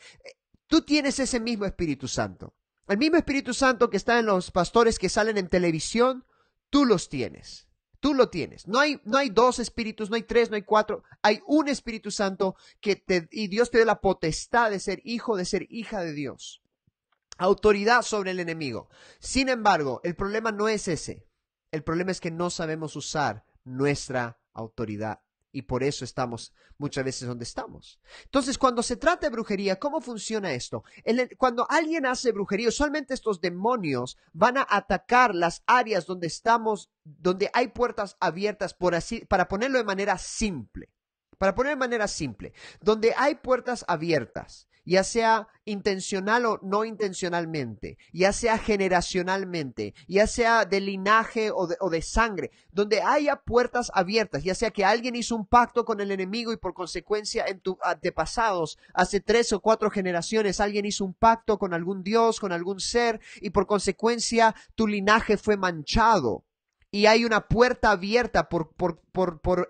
tú tienes ese mismo Espíritu Santo. El mismo Espíritu Santo que está en los pastores que salen en televisión, tú los tienes. Tú lo tienes. No hay, dos espíritus, no hay tres, no hay cuatro. Hay un Espíritu Santo y Dios te da la potestad de ser hijo, de ser hija de Dios. Autoridad sobre el enemigo. Sin embargo, el problema no es ese. El problema es que no sabemos usar nuestra autoridad y por eso estamos muchas veces donde estamos. Entonces, cuando se trata de brujería, ¿cómo funciona esto? cuando alguien hace brujería, solamente estos demonios van a atacar las áreas donde estamos, donde hay puertas abiertas, por así, para ponerlo de manera simple. Para ponerlo de manera simple, donde hay puertas abiertas, ya sea intencional o no intencionalmente, ya sea generacionalmente, ya sea de linaje o de, sangre, donde haya puertas abiertas, ya sea que alguien hizo un pacto con el enemigo y por consecuencia en tu antepasados, hace tres o cuatro generaciones, alguien hizo un pacto con algún dios, con algún ser, y por consecuencia tu linaje fue manchado. Y hay una puerta abierta por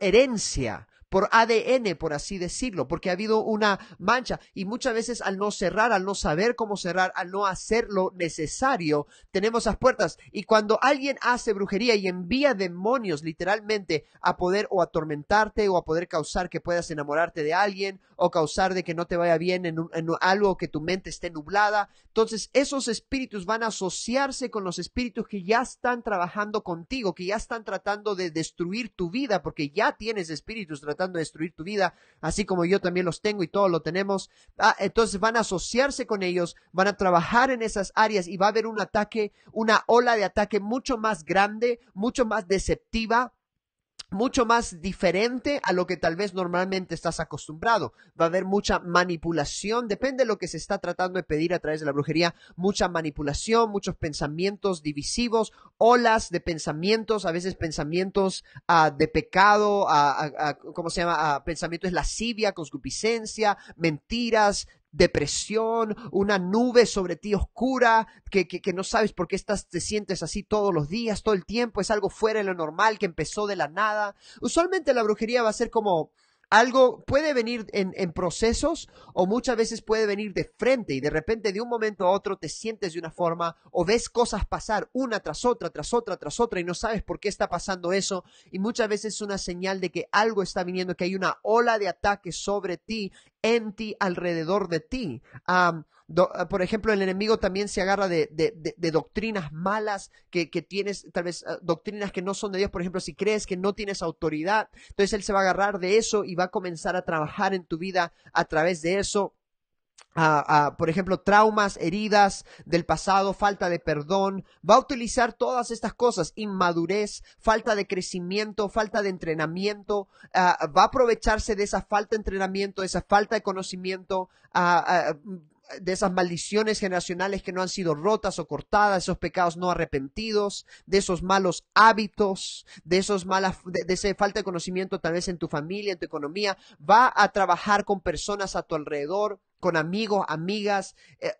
herencia por ADN, por así decirlo, porque ha habido una mancha y muchas veces al no cerrar, al no saber cómo cerrar, al no hacer lo necesario, tenemos las puertas. Y cuando alguien hace brujería y envía demonios literalmente a poder o atormentarte o a poder causar que puedas enamorarte de alguien o causar de que no te vaya bien en, en algo que tu mente esté nublada, entonces esos espíritus van a asociarse con los espíritus que ya están trabajando contigo, que ya están tratando de destruir tu vida porque ya tienes espíritus tratando destruir tu vida, así como yo también los tengo y todos lo tenemos. Ah, entonces van a asociarse con ellos, van a trabajar en esas áreas y va a haber un ataque, una ola de ataque mucho más grande, mucho más deceptiva, mucho más diferente a lo que tal vez normalmente estás acostumbrado. Va a haber mucha manipulación, depende de lo que se está tratando de pedir a través de la brujería, mucha manipulación, muchos pensamientos divisivos, olas de pensamientos, a veces pensamientos ah, de pecado, a ah, ah, ¿cómo se llama? pensamientos de lascivia, concupiscencia, mentiras, depresión, una nube sobre ti oscura, que, que, no sabes por qué estás, te sientes así todos los días, todo el tiempo, es algo fuera de lo normal, que empezó de la nada. Usualmente la brujería va a ser como algo puede venir en, procesos o muchas veces puede venir de frente y de repente de un momento a otro te sientes de una forma o ves cosas pasar una tras otra, tras otra, tras otra y no sabes por qué está pasando eso y muchas veces es una señal de que algo está viniendo, que hay una ola de ataques sobre ti, en ti, alrededor de ti. Ah, por ejemplo, el enemigo también se agarra de, doctrinas malas que, tienes, tal vez ah, doctrinas que no son de Dios. Por ejemplo, si crees que no tienes autoridad, entonces Él se va a agarrar de eso y va a comenzar a trabajar en tu vida a través de eso. Ah, por ejemplo, traumas, heridas del pasado, falta de perdón, va a utilizar todas estas cosas, inmadurez, falta de crecimiento, falta de entrenamiento, va a aprovecharse de esa falta de entrenamiento, de esa falta de conocimiento, de esas maldiciones generacionales que no han sido rotas o cortadas, esos pecados no arrepentidos, de esos malos hábitos, de esos malas, de, esa falta de conocimiento tal vez en tu familia, en tu economía, va a trabajar con personas a tu alrededor, con amigos, amigas, eh,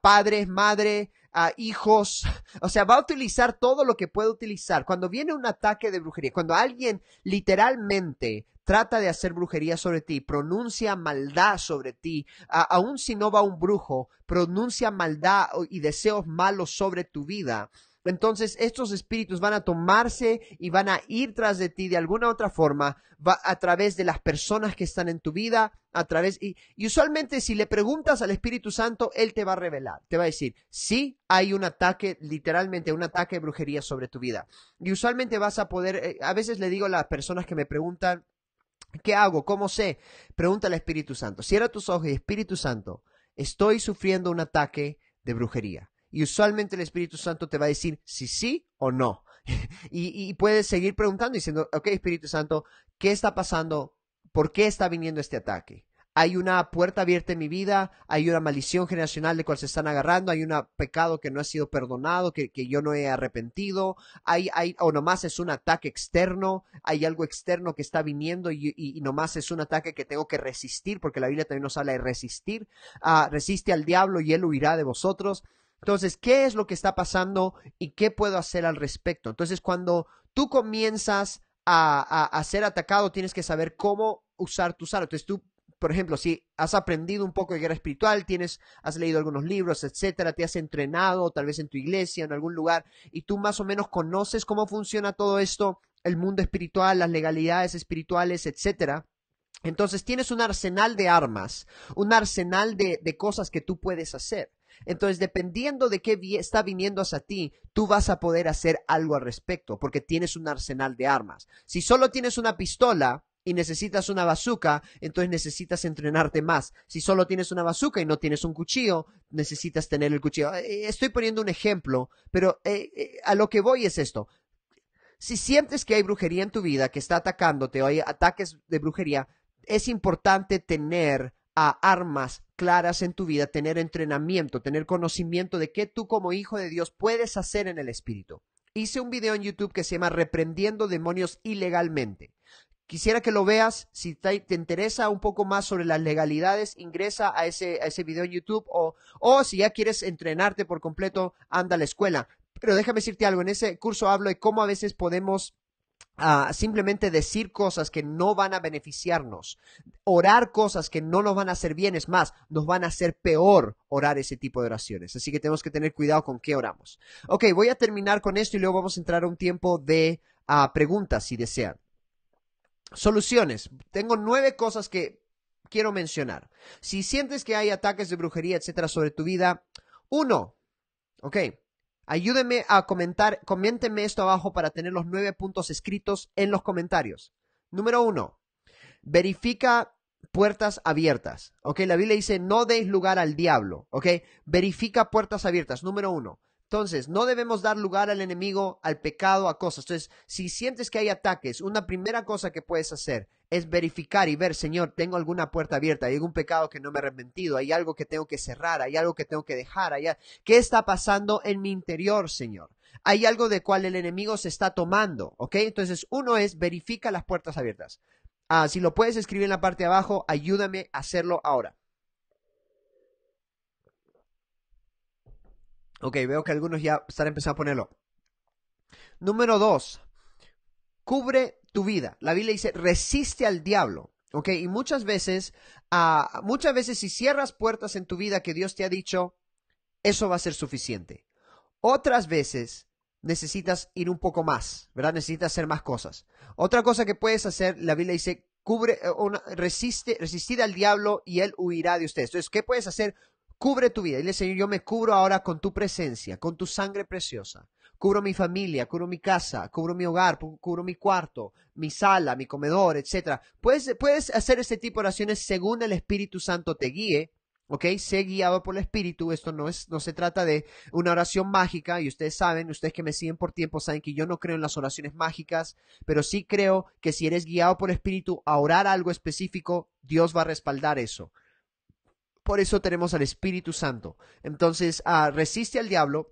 padres, madre, a hijos, o sea, va a utilizar todo lo que puede utilizar. Cuando viene un ataque de brujería, cuando alguien literalmente trata de hacer brujería sobre ti, pronuncia maldad sobre ti, aun si no va un brujo, pronuncia maldad y deseos malos sobre tu vida. Entonces estos espíritus van a tomarse y van a ir tras de ti de alguna otra forma a través de las personas que están en tu vida, a través y, usualmente si le preguntas al Espíritu Santo, él te va a revelar, te va a decir, sí hay un ataque, literalmente un ataque de brujería sobre tu vida. Y usualmente vas a poder, eh, a veces le digo a las personas que me preguntan, ¿Qué hago? ¿Cómo sé? Pregunta al Espíritu Santo. Cierra tus ojos y Espíritu Santo, estoy sufriendo un ataque de brujería. Y usualmente el Espíritu Santo te va a decir si sí o no. y, y puedes seguir preguntando diciendo, ok Espíritu Santo, ¿qué está pasando? ¿Por qué está viniendo este ataque? hay una puerta abierta en mi vida, hay una maldición generacional de cual se están agarrando, hay un pecado que no ha sido perdonado, que, que, yo no he arrepentido, hay, hay, o nomás es un ataque externo, hay algo externo que está viniendo y, nomás es un ataque que tengo que resistir, porque la Biblia también nos habla de resistir, ah, resiste al diablo y él huirá de vosotros. Entonces, ¿qué es lo que está pasando y qué puedo hacer al respecto? Entonces, cuando tú comienzas a, a, ser atacado, tienes que saber cómo usar tu armas. Entonces, tú por ejemplo, si has aprendido un poco de guerra espiritual, tienes, has leído algunos libros, etcétera, te has entrenado, tal vez en tu iglesia, en algún lugar, y tú más o menos conoces cómo funciona todo esto, el mundo espiritual, las legalidades espirituales, etcétera. Entonces tienes un arsenal de armas, un arsenal de, de cosas que tú puedes hacer. Entonces, dependiendo de qué está viniendo hacia ti, tú vas a poder hacer algo al respecto, porque tienes un arsenal de armas. Si solo tienes una pistola, y necesitas una bazuca, entonces necesitas entrenarte más. Si solo tienes una bazuca y no tienes un cuchillo, necesitas tener el cuchillo. Eh, eh, estoy poniendo un ejemplo, pero eh, a lo que voy es esto. Si sientes que hay brujería en tu vida, que está atacándote o hay ataques de brujería, es importante tener armas claras en tu vida, tener entrenamiento, tener conocimiento de qué tú como hijo de Dios puedes hacer en el espíritu. Hice un video en YouTube que se llama Reprendiendo demonios ilegalmente. Quisiera que lo veas. Si te, interesa un poco más sobre las legalidades, ingresa a ese, a ese video en YouTube o, o si ya quieres entrenarte por completo, anda a la escuela. Pero déjame decirte algo, en ese curso hablo de cómo a veces podemos ah, simplemente decir cosas que no van a beneficiarnos, orar cosas que no nos van a hacer bien, es más, nos van a hacer peor orar ese tipo de oraciones. Así que tenemos que tener cuidado con qué oramos. Ok, voy a terminar con esto y luego vamos a entrar a un tiempo de ah, preguntas si desean. Soluciones. Tengo nueve cosas que quiero mencionar. Si sientes que hay ataques de brujería, etcétera, sobre tu vida, uno, ok, ayúdeme a comentar, coméntenme esto abajo para tener los nueve puntos escritos en los comentarios. Número uno, verifica puertas abiertas, ok, la Biblia dice no deis lugar al diablo, ok, verifica puertas abiertas, número uno. Entonces, no debemos dar lugar al enemigo, al pecado, a cosas. Entonces, si sientes que hay ataques, una primera cosa que puedes hacer es verificar y ver, Señor, tengo alguna puerta abierta, hay algún pecado que no me he arrepentido, hay algo que tengo que cerrar, hay algo que tengo que dejar, ¿qué está pasando en mi interior, Señor? Hay algo de cual el enemigo se está tomando, ¿ok? Entonces, uno es verifica las puertas abiertas. Ah, si lo puedes escribir en la parte de abajo, ayúdame a hacerlo ahora. Ok, veo que algunos ya están empezando a ponerlo. Número dos, cubre tu vida. La Biblia dice, resiste al diablo. Ok, y muchas veces, ah, muchas veces si cierras puertas en tu vida que Dios te ha dicho, eso va a ser suficiente. Otras veces necesitas ir un poco más, ¿verdad? Necesitas hacer más cosas. Otra cosa que puedes hacer, la Biblia dice, cubre, eh, una, resiste, resistir al diablo y él huirá de ustedes. Entonces, ¿qué puedes hacer? Cubre tu vida. Dile, Señor, yo me cubro ahora con tu presencia, con tu sangre preciosa. Cubro mi familia, cubro mi casa, cubro mi hogar, cubro mi cuarto, mi sala, mi comedor, etc. Puedes, puedes hacer este tipo de oraciones según el Espíritu Santo te guíe. ¿Ok? Sé guiado por el Espíritu. Esto no, es, no se trata de una oración mágica. Y ustedes saben, ustedes que me siguen por tiempo, saben que yo no creo en las oraciones mágicas. Pero sí creo que si eres guiado por el Espíritu a orar algo específico, Dios va a respaldar eso. Por eso tenemos al Espíritu Santo. Entonces, ah, resiste al diablo,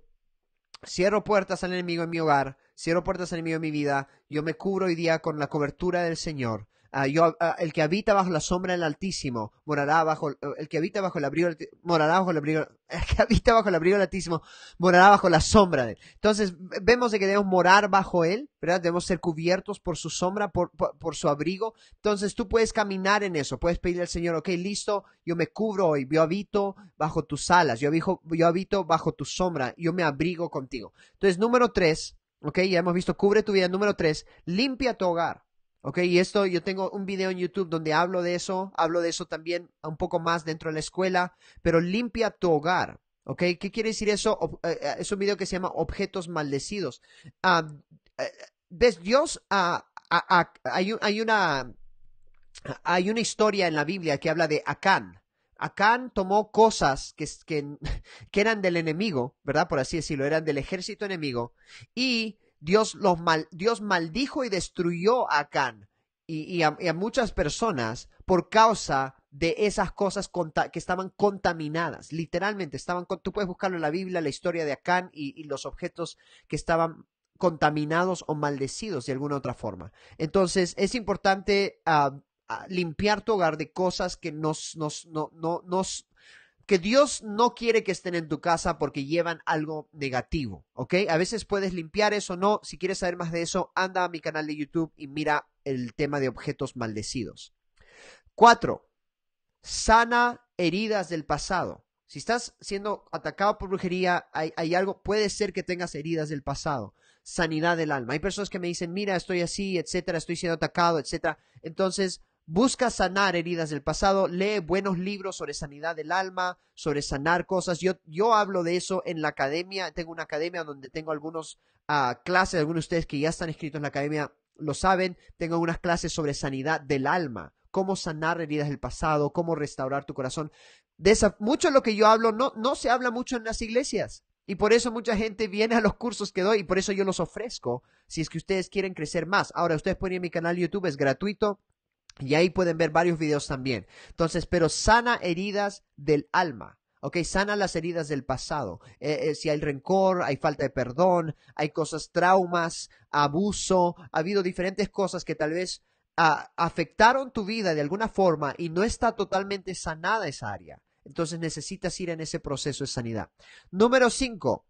cierro puertas al enemigo en mi hogar, cierro puertas al enemigo en mi vida, yo me cubro hoy día con la cobertura del Señor Ah, ah, el que habita bajo la sombra del Altísimo morará bajo eh, el que habita bajo el abrigo morará bajo el que habita bajo el abrigo del Altísimo morará bajo la sombra de él. Entonces vemos que debemos morar bajo él, ¿verdad? Debemos ser cubiertos por su sombra, por, su abrigo. Entonces tú puedes caminar en eso, puedes pedirle al Señor, ok, listo, yo me cubro hoy, yo habito bajo tus alas, yo, yo habito bajo tu sombra, yo me abrigo contigo. Entonces número tres, ok, ya hemos visto, cubre tu vida. Número tres, limpia tu hogar. Ok, y esto yo tengo un video en YouTube donde hablo de eso, hablo de eso también un poco más dentro de la escuela, pero limpia tu hogar. ¿Ok? ¿Qué quiere decir eso? Eh, eh, es un video que se llama Objetos Maldecidos. Eh, ¿Ves? Dios, ah, ah, ah, hay, una, hay una historia en la Biblia que habla de Acán. Acán tomó cosas que eran del enemigo, ¿verdad? Por así decirlo, eran del ejército enemigo, y Dios, los mal, Dios maldijo y destruyó a Acán y, a, muchas personas por causa de esas cosas que estaban contaminadas, literalmente, estaban, tú puedes buscarlo en la Biblia, la historia de Acán y, los objetos que estaban contaminados o maldecidos de alguna otra forma. Entonces, es importante ah, ah, limpiar tu hogar de cosas que nos, nos, no, nos, que Dios no quiere que estén en tu casa porque llevan algo negativo, ¿ok? A veces puedes limpiar eso, no. Si quieres saber más de eso, anda a mi canal de YouTube y mira el tema de objetos maldecidos. Cuatro, sana heridas del pasado. Si estás siendo atacado por brujería, hay, algo, puede ser que tengas heridas del pasado, sanidad del alma. Hay personas que me dicen, mira, estoy así, etcétera, estoy siendo atacado, etcétera. Entonces, Busca sanar heridas del pasado, lee buenos libros sobre sanidad del alma, sobre sanar cosas. Yo, yo hablo de eso en la academia, tengo una academia donde tengo algunos ah, clases, algunos de ustedes que ya están escritos en la academia lo saben, tengo unas clases sobre sanidad del alma, cómo sanar heridas del pasado, cómo restaurar tu corazón. mucho de lo que yo hablo no, no se habla mucho en las iglesias. Y por eso mucha gente viene a los cursos que doy y por eso yo los ofrezco si es que ustedes quieren crecer más. Ahora, ustedes ponen mi canal YouTube, es gratuito. Y ahí pueden ver varios videos también. Entonces, pero sana heridas del alma. ¿ok? Sana las heridas del pasado. Eh, eh, si hay rencor, hay falta de perdón, hay cosas, traumas, abuso, ha habido diferentes cosas que tal vez ah, afectaron tu vida de alguna forma y no está totalmente sanada esa área. Entonces necesitas ir en ese proceso de sanidad. Número cinco,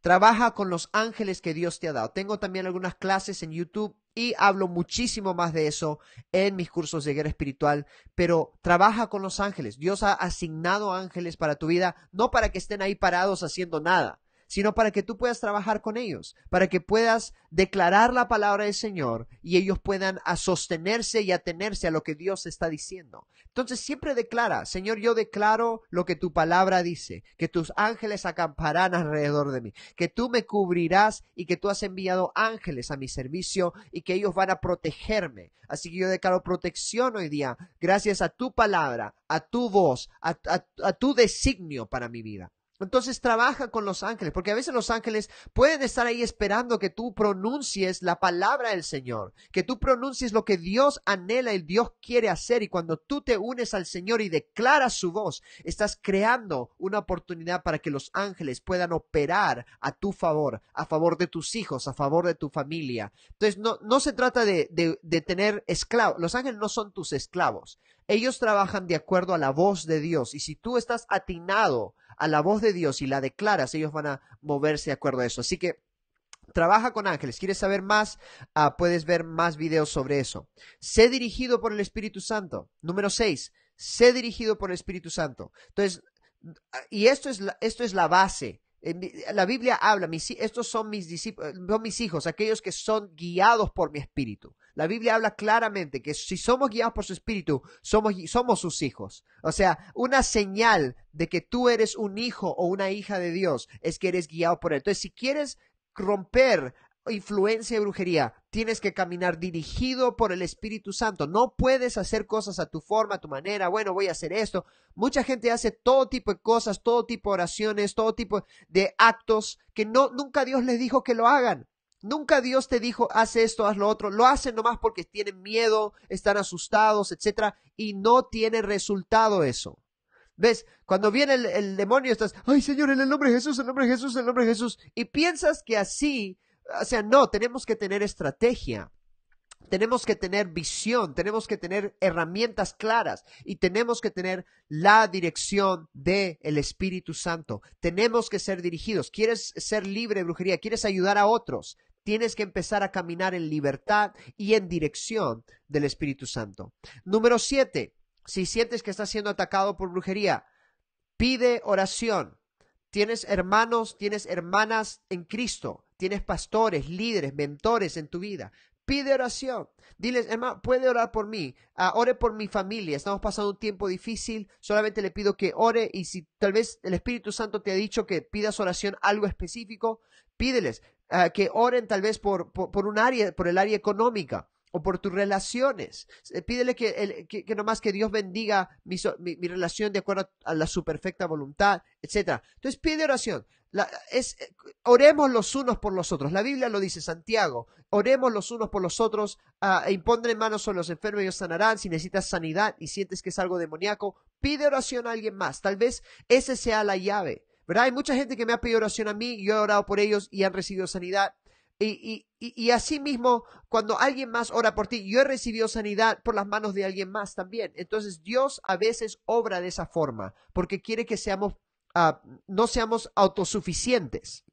trabaja con los ángeles que Dios te ha dado. Tengo también algunas clases en YouTube y hablo muchísimo más de eso en mis cursos de guerra espiritual, pero trabaja con los ángeles. Dios ha asignado ángeles para tu vida, no para que estén ahí parados haciendo nada, sino para que tú puedas trabajar con ellos, para que puedas declarar la palabra del Señor y ellos puedan sostenerse y atenerse a lo que Dios está diciendo. Entonces siempre declara, Señor, yo declaro lo que tu palabra dice, que tus ángeles acamparán alrededor de mí, que tú me cubrirás y que tú has enviado ángeles a mi servicio y que ellos van a protegerme. Así que yo declaro protección hoy día, gracias a tu palabra, a tu voz, a tu designio para mi vida. Entonces trabaja con los ángeles, porque a veces los ángeles pueden estar ahí esperando que tú pronuncies la palabra del Señor, que tú pronuncies lo que Dios anhela el Dios quiere hacer. Y cuando tú te unes al Señor y declaras su voz, estás creando una oportunidad para que los ángeles puedan operar a tu favor, a favor de tus hijos, a favor de tu familia. Entonces no, se trata de tener esclavos. Los ángeles no son tus esclavos. Ellos trabajan de acuerdo a la voz de Dios. Y si tú estás atinado a la voz de Dios y la declaras, ellos van a moverse de acuerdo a eso. Así que trabaja con ángeles. ¿Quieres saber más? Ah, puedes ver más videos sobre eso. Sé dirigido por el Espíritu Santo. Número seis, Sé dirigido por el Espíritu Santo. Entonces, ah, y esto es la, esto es la base. La Biblia habla, estos son mis discípulos, son mis hijos, aquellos que son guiados por mi espíritu. La Biblia habla claramente que si somos guiados por su espíritu, somos, somos sus hijos. O sea, una señal de que tú eres un hijo o una hija de Dios es que eres guiado por él. Entonces, si quieres romper influencia y brujería. Tienes que caminar dirigido por el Espíritu Santo. No puedes hacer cosas a tu forma, a tu manera. Bueno, voy a hacer esto. Mucha gente hace todo tipo de cosas, todo tipo de oraciones, todo tipo de actos que no, nunca Dios les dijo que lo hagan. Nunca Dios te dijo, haz esto, haz lo otro. Lo hacen nomás porque tienen miedo, están asustados, etc. Y no tiene resultado eso. ¿Ves? Cuando viene el, demonio estás, ay Señor, en el nombre de Jesús, en el nombre de Jesús, en el nombre de Jesús. Y piensas que así, o sea, no, tenemos que tener estrategia. Tenemos que tener visión, tenemos que tener herramientas claras y tenemos que tener la dirección del Espíritu Santo. Tenemos que ser dirigidos. ¿Quieres ser libre de brujería? ¿Quieres ayudar a otros? Tienes que empezar a caminar en libertad y en dirección del Espíritu Santo. Número siete, si sientes que estás siendo atacado por brujería, pide oración. Tienes hermanos, tienes hermanas en Cristo, tienes pastores, líderes, mentores en tu vida. Pide oración. Diles, hermano, puede orar por mí. Ah, ore por mi familia. Estamos pasando un tiempo difícil. Solamente le pido que ore. Y si tal vez el Espíritu Santo te ha dicho que pidas oración algo específico, pídeles que oren tal vez por, un área, por el área económica o por tus relaciones. Eh, pídele que, que, que, nomás que Dios bendiga mi, relación de acuerdo a la su perfecta voluntad, etc. Entonces pide oración. es, eh, oremos los unos por los otros. La Biblia lo dice Santiago. Oremos los unos por los otros. Ah, e impondré manos sobre los enfermos y ellos sanarán. Si necesitas sanidad y sientes que es algo demoníaco, pide oración a alguien más. Tal vez esa sea la llave. ¿verdad? Hay mucha gente que me ha pedido oración a mí, yo he orado por ellos y han recibido sanidad. Y, y, así mismo, cuando alguien más ora por ti, yo he recibido sanidad por las manos de alguien más también. Entonces, Dios a veces obra de esa forma, porque quiere que seamos, ah, no seamos autosuficientes,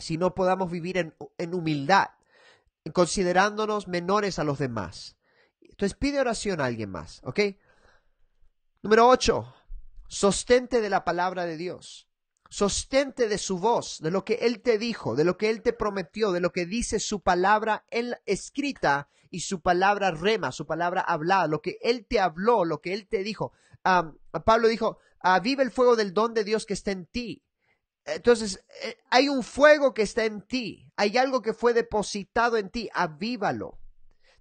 si no podamos vivir en, en humildad, considerándonos menores a los demás. Entonces, pide oración a alguien más, ¿ok? Número 8. Sostente de la palabra de Dios. Sostente de su voz, de lo que Él te dijo, de lo que Él te prometió, de lo que dice su palabra él escrita y su palabra rema, su palabra hablada, lo que Él te habló, lo que Él te dijo. Pablo dijo, aviva el fuego del don de Dios que está en ti. Entonces, eh, hay un fuego que está en ti, hay algo que fue depositado en ti, avívalo.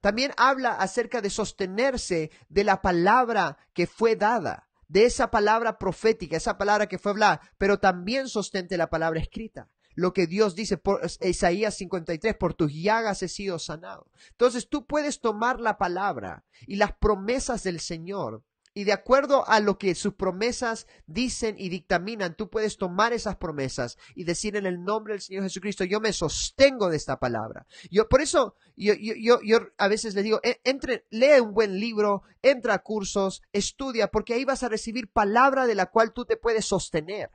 También habla acerca de sostenerse de la palabra que fue dada de esa palabra profética, esa palabra que fue hablada, pero también sostente la palabra escrita. Lo que Dios dice por Isaías 53, por tus llagas he sido sanado. Entonces tú puedes tomar la palabra y las promesas del Señor y de acuerdo a lo que sus promesas dicen y dictaminan, tú puedes tomar esas promesas y decir en el nombre del Señor Jesucristo, yo me sostengo de esta palabra. Yo, por eso yo, yo, a veces les digo, e, entre, lee un buen libro, entra a cursos, estudia, porque ahí vas a recibir palabra de la cual tú te puedes sostener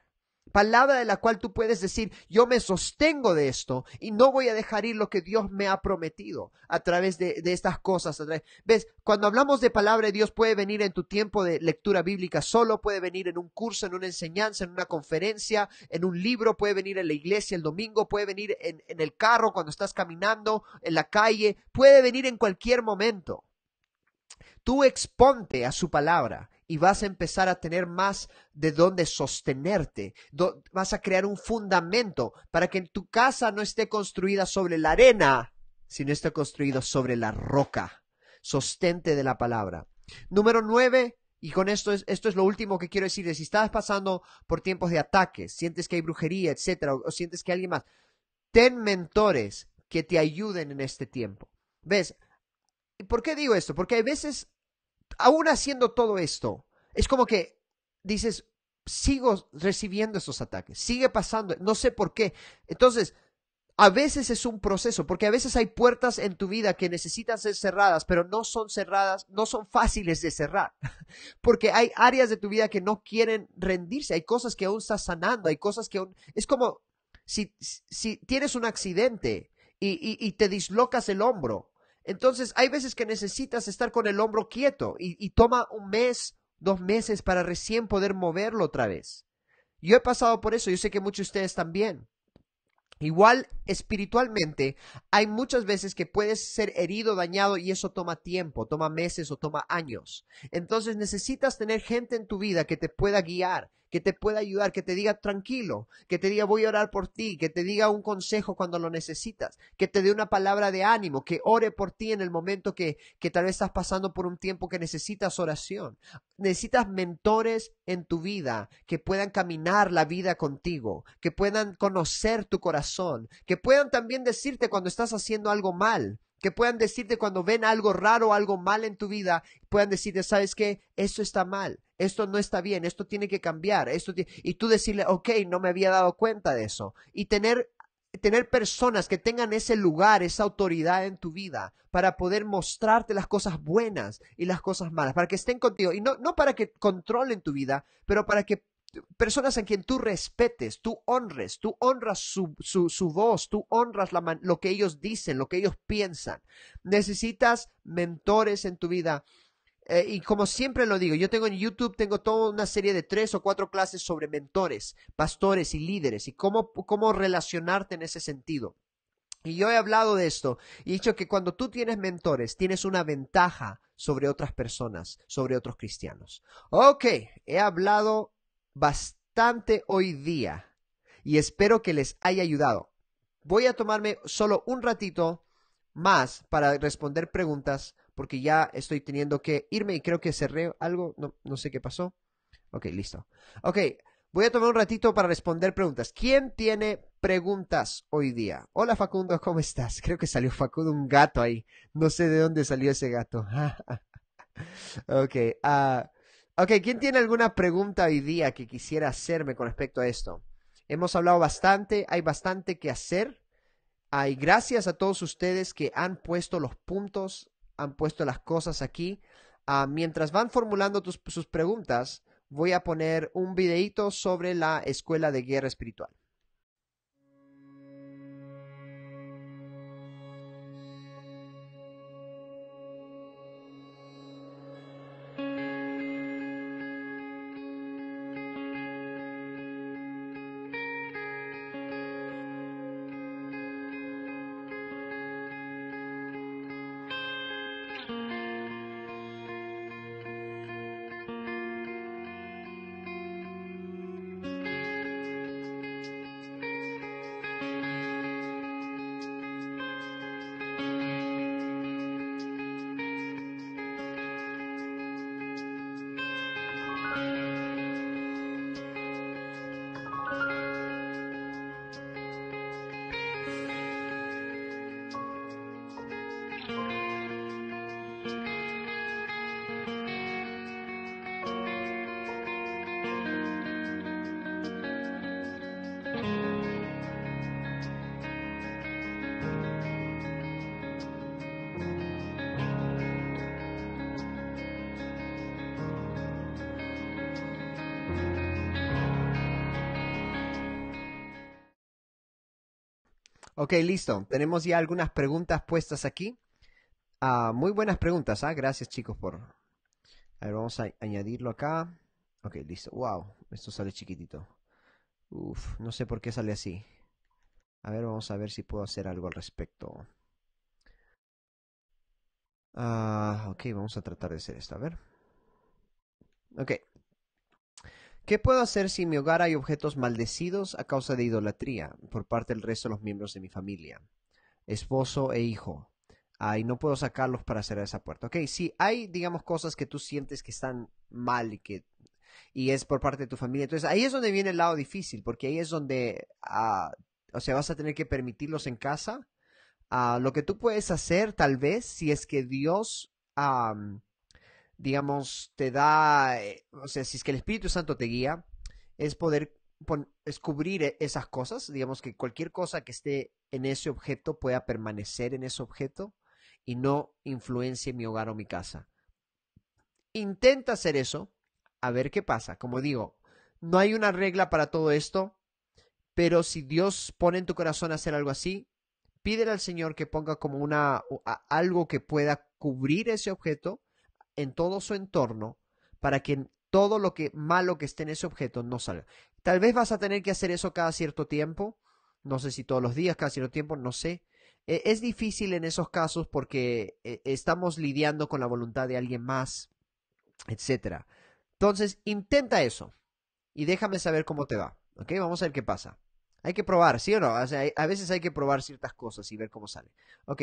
palabra de la cual tú puedes decir, yo me sostengo de esto y no voy a dejar ir lo que Dios me ha prometido a través de, estas cosas. ¿Ves? Cuando hablamos de palabra de Dios puede venir en tu tiempo de lectura bíblica solo, puede venir en un curso, en una enseñanza, en una conferencia, en un libro, puede venir en la iglesia el domingo, puede venir en el carro cuando estás caminando, en la calle, puede venir en cualquier momento. Tú exponte a su palabra y vas a empezar a tener más de dónde sostenerte. vas a crear un fundamento para que tu casa no esté construida sobre la arena, sino esté construida sobre la roca. Sostente de la palabra. Número nueve, y con esto es, esto es lo último que quiero decir. Si estás pasando por tiempos de ataques, sientes que hay brujería, etcétera, o, sientes que alguien más, ten mentores que te ayuden en este tiempo. ¿Ves? ¿Por qué digo esto? Porque hay veces aún haciendo todo esto, es como que dices, sigo recibiendo esos ataques, sigue pasando, no sé por qué. Entonces, a veces es un proceso, porque a veces hay puertas en tu vida que necesitan ser cerradas, pero no son cerradas, no son fáciles de cerrar, porque hay áreas de tu vida que no quieren rendirse, hay cosas que aún estás sanando, hay cosas que aún... Es como si, si tienes un accidente y te dislocas el hombro, entonces, hay veces que necesitas estar con el hombro quieto y, toma un mes, dos meses para recién poder moverlo otra vez. Yo he pasado por eso, yo sé que muchos de ustedes también. Igual espiritualmente, hay muchas veces que puedes ser herido, dañado y eso toma tiempo, toma meses o toma años. Entonces necesitas tener gente en tu vida que te pueda guiar, que te pueda ayudar, que te diga tranquilo, que te diga voy a orar por ti, que te diga un consejo cuando lo necesitas, que te dé una palabra de ánimo, que ore por ti en el momento que, que tal vez estás pasando por un tiempo que necesitas oración. Necesitas mentores en tu vida que puedan caminar la vida contigo, que puedan conocer tu corazón, que puedan también decirte cuando estás haciendo algo mal que puedan decirte cuando ven algo raro, algo mal en tu vida, puedan decirte, ¿sabes qué? Esto está mal, esto no está bien, esto tiene que cambiar, esto y tú decirle, ok, no me había dado cuenta de eso. Y tener, tener personas que tengan ese lugar, esa autoridad en tu vida para poder mostrarte las cosas buenas y las cosas malas, para que estén contigo y no, no para que controlen tu vida, pero para que personas en quien tú respetes, tú honres, tú honras su, voz, tú honras lo que ellos dicen, lo que ellos piensan. Necesitas mentores en tu vida. Eh, y como siempre lo digo, yo tengo en YouTube, tengo toda una serie de tres o cuatro clases sobre mentores, pastores y líderes y cómo, cómo relacionarte en ese sentido. Y yo he hablado de esto y he dicho que cuando tú tienes mentores, tienes una ventaja sobre otras personas, sobre otros cristianos. Ok, he hablado bastante hoy día y espero que les haya ayudado. Voy a tomarme solo un ratito más para responder preguntas porque ya estoy teniendo que irme y creo que cerré algo, no, no sé qué pasó. Ok, listo. Ok, voy a tomar un ratito para responder preguntas. ¿Quién tiene preguntas hoy día? Hola Facundo, ¿cómo estás? Creo que salió Facundo un gato ahí. No sé de dónde salió ese gato. ok, ah. Ok, ¿quién tiene alguna pregunta hoy día que quisiera hacerme con respecto a esto? Hemos hablado bastante, hay bastante que hacer. Hay gracias a todos ustedes que han puesto los puntos, han puesto las cosas aquí. Ah, mientras van formulando sus preguntas, voy a poner un videito sobre la escuela de guerra espiritual. Ok, listo. Tenemos ya algunas preguntas puestas aquí. Ah, muy buenas preguntas. ¿ah? Gracias, chicos, por... A ver, vamos a añadirlo acá. Ok, listo. Wow, esto sale chiquitito. Uf, no sé por qué sale así. A ver, vamos a ver si puedo hacer algo al respecto. Ah, ok, vamos a tratar de hacer esto. A ver. ¿Qué puedo hacer si en mi hogar hay objetos maldecidos a causa de idolatría por parte del resto de los miembros de mi familia? Esposo e hijo. Ay, no puedo sacarlos para cerrar esa puerta. Ok, si hay, digamos, cosas que tú sientes que están mal y que y es por parte de tu familia. Entonces ahí es donde viene el lado difícil, porque ahí es donde, ah, o sea, vas a tener que permitirlos en casa. Ah, lo que tú puedes hacer, tal vez, si es que Dios digamos, te da, eh, o sea, si es que el Espíritu Santo te guía, es poder descubrir e-, esas cosas, digamos que cualquier cosa que esté en ese objeto pueda permanecer en ese objeto y no influencie mi hogar o mi casa. Intenta hacer eso, a ver qué pasa. Como digo, no hay una regla para todo esto, pero si Dios pone en tu corazón hacer algo así, pídele al Señor que ponga como una algo que pueda cubrir ese objeto en todo su entorno para que todo lo que malo que esté en ese objeto no salga. Tal vez vas a tener que hacer eso cada cierto tiempo, no sé si todos los días, cada cierto tiempo, no sé. E, es difícil en esos casos porque eh, estamos lidiando con la voluntad de alguien más, etcétera. Entonces, intenta eso y déjame saber cómo te va. ¿Ok? Vamos a ver qué pasa. Hay que probar, ¿sí o no? a veces hay que probar ciertas cosas y ver cómo sale. Ok,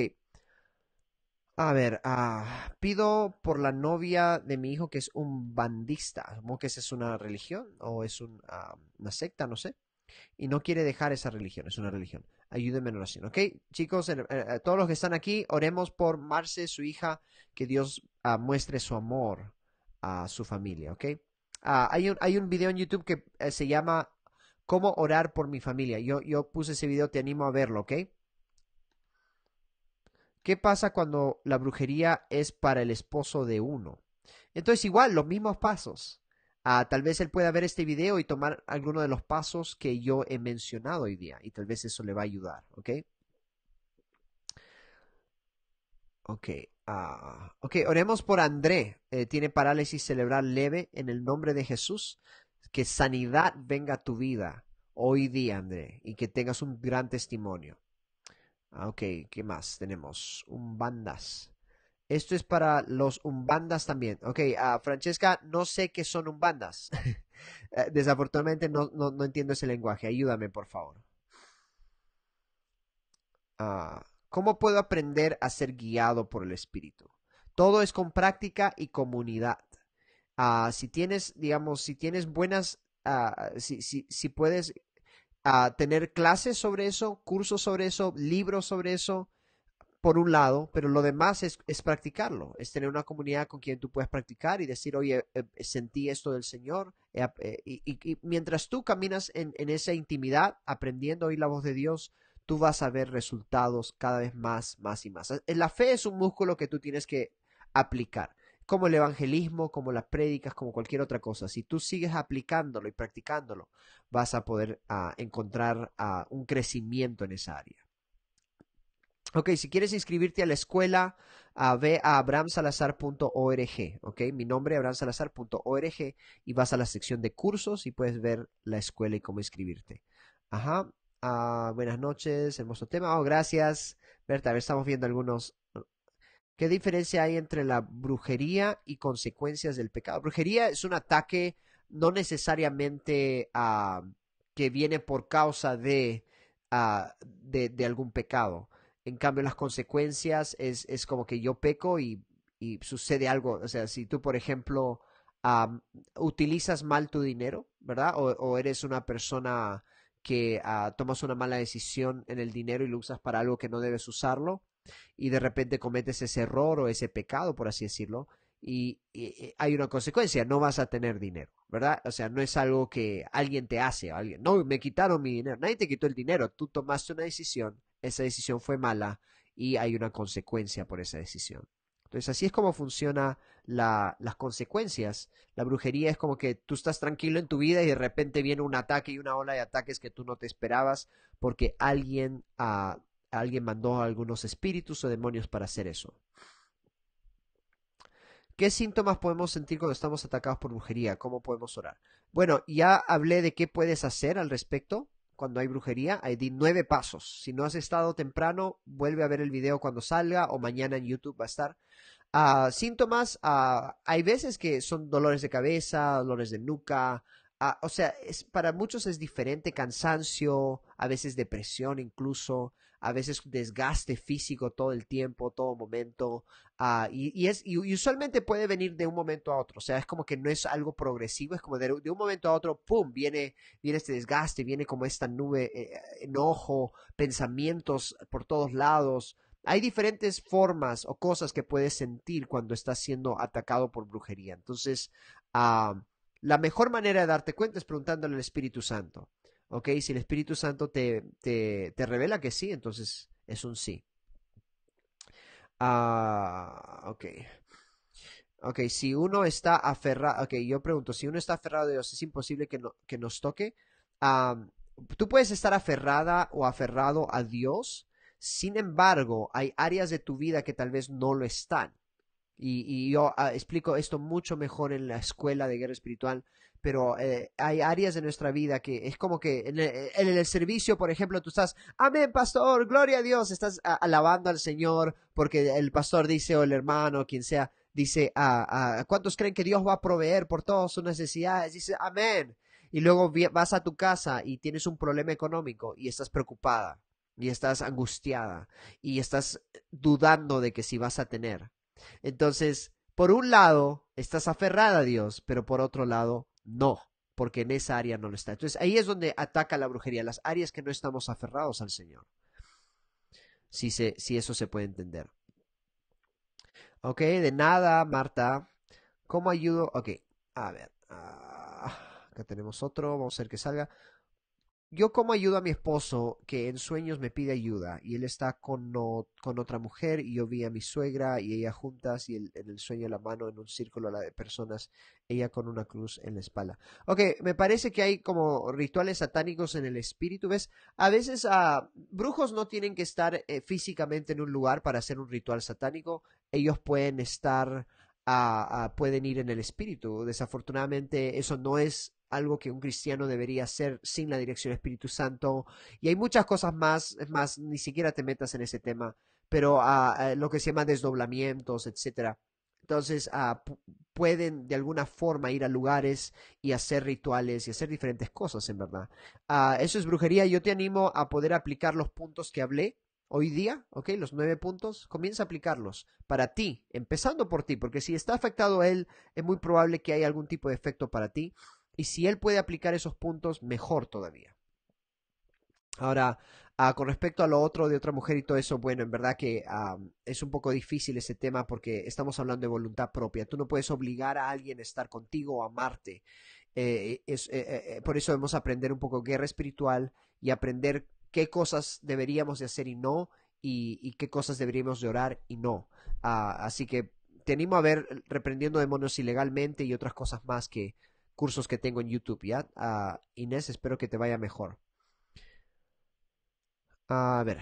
a ver, ah, pido por la novia de mi hijo que es un bandista. Supongo que esa es una religión o es ah, una secta, no sé. Y no quiere dejar esa religión, es una religión. Ayúdenme en oración, ¿ok? Chicos, eh, todos los que están aquí, oremos por Marce, su hija, que Dios ah, muestre su amor a su familia, ¿ok? hay, un, hay un video en YouTube que eh, se llama ¿Cómo orar por mi familia? Yo, yo puse ese video, te animo a verlo, ¿ok? ¿Qué pasa cuando la brujería es para el esposo de uno? Entonces igual, los mismos pasos. Ah, tal vez él pueda ver este video y tomar alguno de los pasos que yo he mencionado hoy día y tal vez eso le va a ayudar, ¿ok? Ok, ah, oremos por André. Eh, tiene parálisis cerebral leve en el nombre de Jesús. Que sanidad venga a tu vida hoy día, André, y que tengas un gran testimonio. Ah, ok, ¿qué más tenemos? Umbandas. Esto es para los umbandas también. Ok, ah, Francesca, no sé qué son umbandas. Eh, desafortunadamente no, entiendo ese lenguaje. Ayúdame, por favor. Ah, ¿Cómo puedo aprender a ser guiado por el Espíritu? Todo es con práctica y comunidad. si tienes, digamos, si tienes buenas, si, si, si puedes a tener clases sobre eso, cursos sobre eso, libros sobre eso, por un lado, pero lo demás es, practicarlo, es tener una comunidad con quien tú puedes practicar y decir, oye, eh, eh, sentí esto del Señor. Eh, y, mientras tú caminas en, en, esa intimidad, aprendiendo a oír la voz de Dios, tú vas a ver resultados cada vez más, más y más. La fe es un músculo que tú tienes que aplicar como el evangelismo, como las prédicas, como cualquier otra cosa. Si tú sigues aplicándolo y practicándolo, vas a poder ah, encontrar ah, un crecimiento en esa área. Ok, si quieres inscribirte a la escuela, ah, ve a abramsalazar.org. Ok, mi nombre es abramsalazar.org y vas a la sección de cursos y puedes ver la escuela y cómo inscribirte. Ajá, buenas noches, hermoso tema. Oh, gracias, Berta. A ver, estamos viendo algunos ¿Qué diferencia hay entre la brujería y consecuencias del pecado? Brujería es un ataque no necesariamente que viene por causa de, de, algún pecado. En cambio, las consecuencias es, como que yo peco y, sucede algo. O sea, si tú, por ejemplo, utilizas mal tu dinero, ¿verdad? O, eres una persona que ah, tomas una mala decisión en el dinero y lo usas para algo que no debes usarlo, y de repente cometes ese error o ese pecado, por así decirlo, y, hay una consecuencia, no vas a tener dinero, ¿verdad? O sea, no es algo que alguien te hace, alguien, no, me quitaron mi dinero, nadie te quitó el dinero, tú tomaste una decisión, esa decisión fue mala y hay una consecuencia por esa decisión. Entonces, así es como funcionan las consecuencias. La brujería es como que tú estás tranquilo en tu vida y de repente viene un ataque y una ola de ataques que tú no te esperabas porque alguien ah, alguien mandó a algunos espíritus o demonios para hacer eso. ¿Qué síntomas podemos sentir cuando estamos atacados por brujería? ¿Cómo podemos orar? Bueno, ya hablé de qué puedes hacer al respecto cuando hay brujería. Hay nueve pasos. Si no has estado temprano, vuelve a ver el video cuando salga o mañana en YouTube va a estar. Ah, síntomas, ah, hay veces que son dolores de cabeza, dolores de nuca, ah, o sea, para muchos es diferente, cansancio, a veces depresión incluso a veces desgaste físico todo el tiempo, todo momento, ah, y, usualmente puede venir de un momento a otro, o sea, es como que no es algo progresivo, es como de, un momento a otro, ¡pum!, viene, viene este desgaste, viene como esta nube, eh, enojo, pensamientos por todos lados. Hay diferentes formas o cosas que puedes sentir cuando estás siendo atacado por brujería. Entonces, ah, la mejor manera de darte cuenta es preguntándole al Espíritu Santo. ¿ok? Si el Espíritu Santo te, revela que sí, entonces es un sí. Ah, ok. si uno está aferrado, ok, yo pregunto, si uno está aferrado a Dios, ¿es imposible que, nos toque? tú puedes estar aferrada o aferrado a Dios, sin embargo, hay áreas de tu vida que tal vez no lo están. Y, yo ah, explico esto mucho mejor en la escuela de guerra espiritual, pero eh, hay áreas de nuestra vida que es como que eh, en el, servicio, por ejemplo, tú estás, amén, pastor, gloria a Dios, estás alabando al Señor porque el pastor dice o el hermano, quien sea, dice, a, ¿cuántos creen que Dios va a proveer por todas sus necesidades? Dice, amén. Y luego vas a tu casa y tienes un problema económico y estás preocupada y estás angustiada y estás eh, dudando de que si vas a tener. Entonces, por un lado, estás aferrada a Dios, pero por otro lado, no, porque en esa área no lo está. Entonces, ahí es donde ataca la brujería, las áreas que no estamos aferrados al Señor. Si, si eso se puede entender. Ok, de nada, Marta. ¿Cómo ayudo? Ok, a ver. Ah, acá tenemos otro, vamos a ver que salga yo como ayudo a mi esposo que en sueños me pide ayuda y él está con, con otra mujer y yo vi a mi suegra y ella juntas y en el sueño la mano en un círculo la de personas, ella con una cruz en la espalda. Ok, me parece que hay como rituales satánicos en el espíritu, ¿ves? A veces ah, brujos no tienen que estar eh, físicamente en un lugar para hacer un ritual satánico, ellos pueden estar... Ah, ah, pueden ir en el espíritu. Desafortunadamente eso no es algo que un cristiano debería hacer sin la dirección del Espíritu Santo. Y hay muchas cosas más, es más, ni siquiera te metas en ese tema, pero ah, eh, lo que se llama desdoblamientos, etcétera. Entonces, ah, pueden de alguna forma ir a lugares y hacer rituales y hacer diferentes cosas, en verdad. Ah, eso es brujería. Yo te animo a poder aplicar los puntos que hablé hoy día, ¿ok? Los nueve puntos, comienza a aplicarlos para ti, empezando por ti, porque si está afectado a él, es muy probable que haya algún tipo de efecto para ti. Y si él puede aplicar esos puntos, mejor todavía. Ahora, ah, con respecto a lo otro de otra mujer y todo eso, bueno, en verdad que ah, es un poco difícil ese tema porque estamos hablando de voluntad propia. Tú no puedes obligar a alguien a estar contigo o amarte. Eh, eh, es, eh, por eso debemos aprender un poco guerra espiritual y aprender qué cosas deberíamos de hacer y no, y, qué cosas deberíamos de orar y no. Ah, así que tenemos a ver reprendiendo demonios ilegalmente y otras cosas más que cursos que tengo en YouTube, ¿ya? Inés, espero que te vaya mejor. A ver,